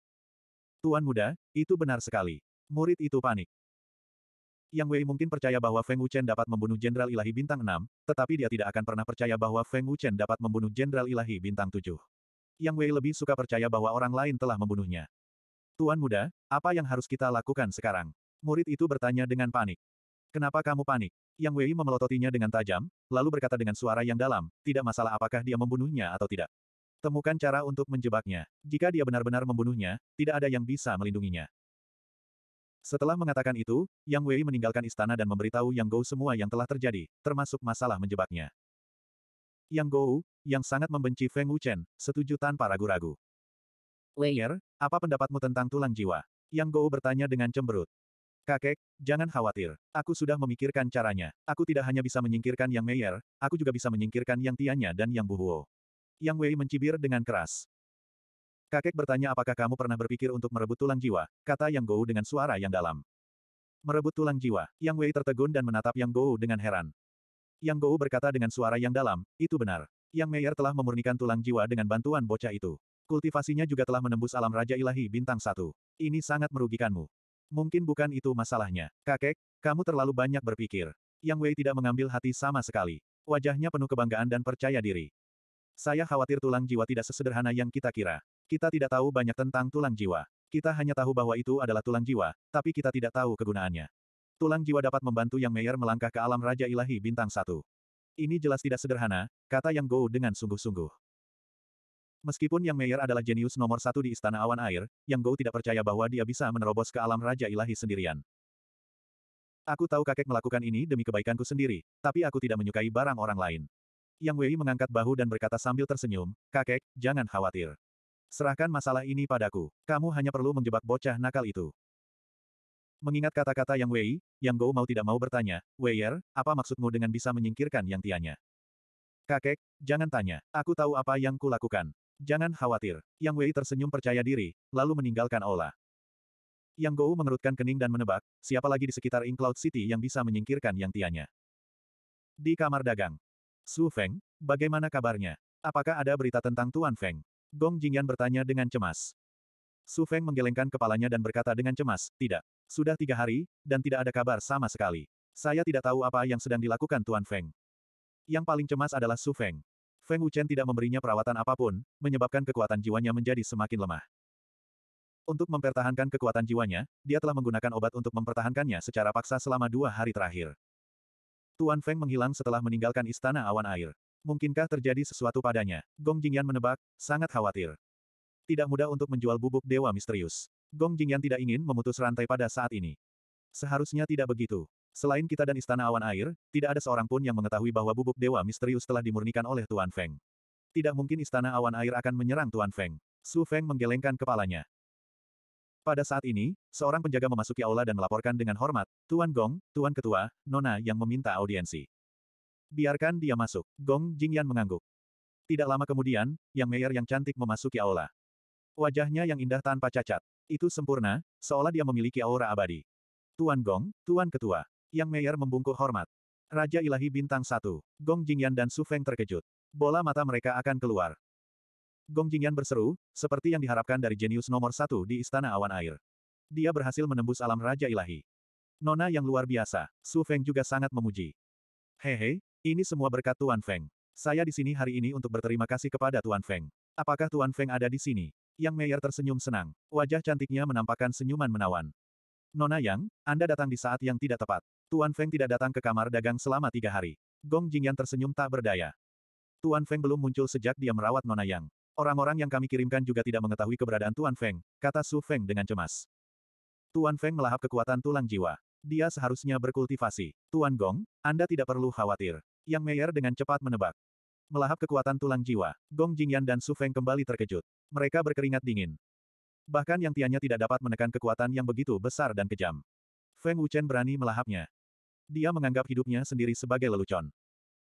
Tuan muda, itu benar sekali. Murid itu panik. Yang Wei mungkin percaya bahwa Feng Wuchen dapat membunuh jenderal ilahi bintang enam, tetapi dia tidak akan pernah percaya bahwa Feng Wuchen dapat membunuh jenderal ilahi bintang tujuh. Yang Wei lebih suka percaya bahwa orang lain telah membunuhnya. Tuan muda, apa yang harus kita lakukan sekarang? Murid itu bertanya dengan panik. Kenapa kamu panik? Yang Wei memelototinya dengan tajam, lalu berkata dengan suara yang dalam, tidak masalah apakah dia membunuhnya atau tidak. Temukan cara untuk menjebaknya. Jika dia benar-benar membunuhnya, tidak ada yang bisa melindunginya. Setelah mengatakan itu, Yang Wei meninggalkan istana dan memberitahu Yang Gou semua yang telah terjadi, termasuk masalah menjebaknya. Yang Gou, yang sangat membenci Feng Wuchen, setuju tanpa ragu-ragu. Wei apa pendapatmu tentang tulang jiwa? Yang Gou bertanya dengan cemberut. Kakek, jangan khawatir. Aku sudah memikirkan caranya. Aku tidak hanya bisa menyingkirkan Yang Meyer, aku juga bisa menyingkirkan Yang Tianya dan Yang Buhuo. Yang Wei mencibir dengan keras. Kakek bertanya apakah kamu pernah berpikir untuk merebut tulang jiwa, kata Yang Gou dengan suara yang dalam. Merebut tulang jiwa, Yang Wei tertegun dan menatap Yang Gou dengan heran. Yang Gou berkata dengan suara yang dalam, itu benar. Yang Meyer telah memurnikan tulang jiwa dengan bantuan bocah itu. Kultivasinya juga telah menembus alam Raja Ilahi Bintang Satu. Ini sangat merugikanmu. Mungkin bukan itu masalahnya. Kakek, kamu terlalu banyak berpikir. Yang Wei tidak mengambil hati sama sekali. Wajahnya penuh kebanggaan dan percaya diri. Saya khawatir tulang jiwa tidak sesederhana yang kita kira. Kita tidak tahu banyak tentang tulang jiwa. Kita hanya tahu bahwa itu adalah tulang jiwa, tapi kita tidak tahu kegunaannya. Tulang jiwa dapat membantu Yang Meyer melangkah ke alam Raja Ilahi Bintang Satu. Ini jelas tidak sederhana, kata Yang Go dengan sungguh-sungguh. Meskipun Yang Meyer adalah jenius nomor satu di Istana Awan Air, Yang Gou tidak percaya bahwa dia bisa menerobos ke alam Raja Ilahi sendirian. Aku tahu kakek melakukan ini demi kebaikanku sendiri, tapi aku tidak menyukai barang orang lain. Yang Wei mengangkat bahu dan berkata sambil tersenyum, kakek, jangan khawatir. Serahkan masalah ini padaku. Kamu hanya perlu menjebak bocah nakal itu. Mengingat kata-kata Yang Wei, Yang Gou mau tidak mau bertanya, Weier, apa maksudmu dengan bisa menyingkirkan Yang Tianya? Kakek, jangan tanya. Aku tahu apa yang kulakukan. Jangan khawatir. Yang Wei tersenyum percaya diri, lalu meninggalkan aula. Yang Gou mengerutkan kening dan menebak, siapa lagi di sekitar Ink Cloud City yang bisa menyingkirkan Yang Tianya. Di kamar dagang. Su Feng, bagaimana kabarnya? Apakah ada berita tentang Tuan Feng? Gong Jingyan bertanya dengan cemas. Su Feng menggelengkan kepalanya dan berkata dengan cemas, tidak. Sudah tiga hari, dan tidak ada kabar sama sekali. Saya tidak tahu apa yang sedang dilakukan Tuan Feng. Yang paling cemas adalah Su Feng. Feng Wuchen tidak memberinya perawatan apapun, menyebabkan kekuatan jiwanya menjadi semakin lemah. Untuk mempertahankan kekuatan jiwanya, dia telah menggunakan obat untuk mempertahankannya secara paksa selama dua hari terakhir. Tuan Feng menghilang setelah meninggalkan istana awan air. Mungkinkah terjadi sesuatu padanya? Gong Jingyan menebak, sangat khawatir. Tidak mudah untuk menjual bubuk dewa misterius. Gong Jingyan tidak ingin memutus rantai pada saat ini. Seharusnya tidak begitu. Selain kita dan Istana Awan Air, tidak ada seorang pun yang mengetahui bahwa bubuk dewa misterius telah dimurnikan oleh Tuan Feng. Tidak mungkin Istana Awan Air akan menyerang Tuan Feng. Su Feng menggelengkan kepalanya. Pada saat ini, seorang penjaga memasuki aula dan melaporkan dengan hormat, Tuan Gong, Tuan Ketua, Nona yang meminta audiensi. Biarkan dia masuk. Gong Jingyan mengangguk. Tidak lama kemudian, Yang Meyer yang cantik memasuki aula. Wajahnya yang indah tanpa cacat. Itu sempurna, seolah dia memiliki aura abadi. Tuan Gong, Tuan Ketua, yang Meyer membungkuk hormat. Raja Ilahi Bintang Satu, Gong Jingyan dan Su Feng terkejut. Bola mata mereka akan keluar. Gong Jingyan berseru, seperti yang diharapkan dari jenius nomor satu di Istana Awan Air. Dia berhasil menembus alam Raja Ilahi. Nona yang luar biasa, Su Feng juga sangat memuji. Hehe, ini semua berkat Tuan Feng. Saya di sini hari ini untuk berterima kasih kepada Tuan Feng. Apakah Tuan Feng ada di sini? Yang Meyer tersenyum senang. Wajah cantiknya menampakkan senyuman menawan. Nona Yang, Anda datang di saat yang tidak tepat. Tuan Feng tidak datang ke kamar dagang selama tiga hari. Gong Jingyan tersenyum tak berdaya. Tuan Feng belum muncul sejak dia merawat Nona Yang. Orang-orang yang kami kirimkan juga tidak mengetahui keberadaan Tuan Feng, kata Su Feng dengan cemas. Tuan Feng melahap kekuatan tulang jiwa. Dia seharusnya berkultivasi. Tuan Gong, Anda tidak perlu khawatir. Yang Meyer dengan cepat menebak. Melahap kekuatan tulang jiwa, Gong Jingyan dan Su Feng kembali terkejut. Mereka berkeringat dingin. Bahkan Yang Tiannya tidak dapat menekan kekuatan yang begitu besar dan kejam. Feng Wuchen berani melahapnya. Dia menganggap hidupnya sendiri sebagai lelucon.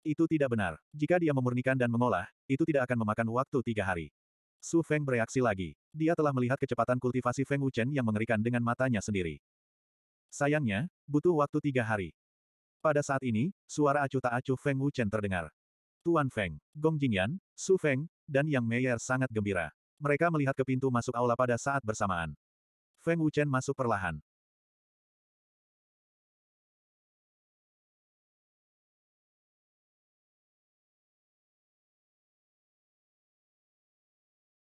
Itu tidak benar. Jika dia memurnikan dan mengolah, itu tidak akan memakan waktu tiga hari. Su Feng bereaksi lagi. Dia telah melihat kecepatan kultivasi Feng Wuchen yang mengerikan dengan matanya sendiri. Sayangnya, butuh waktu tiga hari. Pada saat ini, suara acuh tak acuh Feng Wuchen terdengar. Tuan Feng, Gong Jingyan, Su Feng, dan Yang Meier sangat gembira. Mereka melihat ke pintu masuk aula pada saat bersamaan. Feng Wuchen masuk perlahan.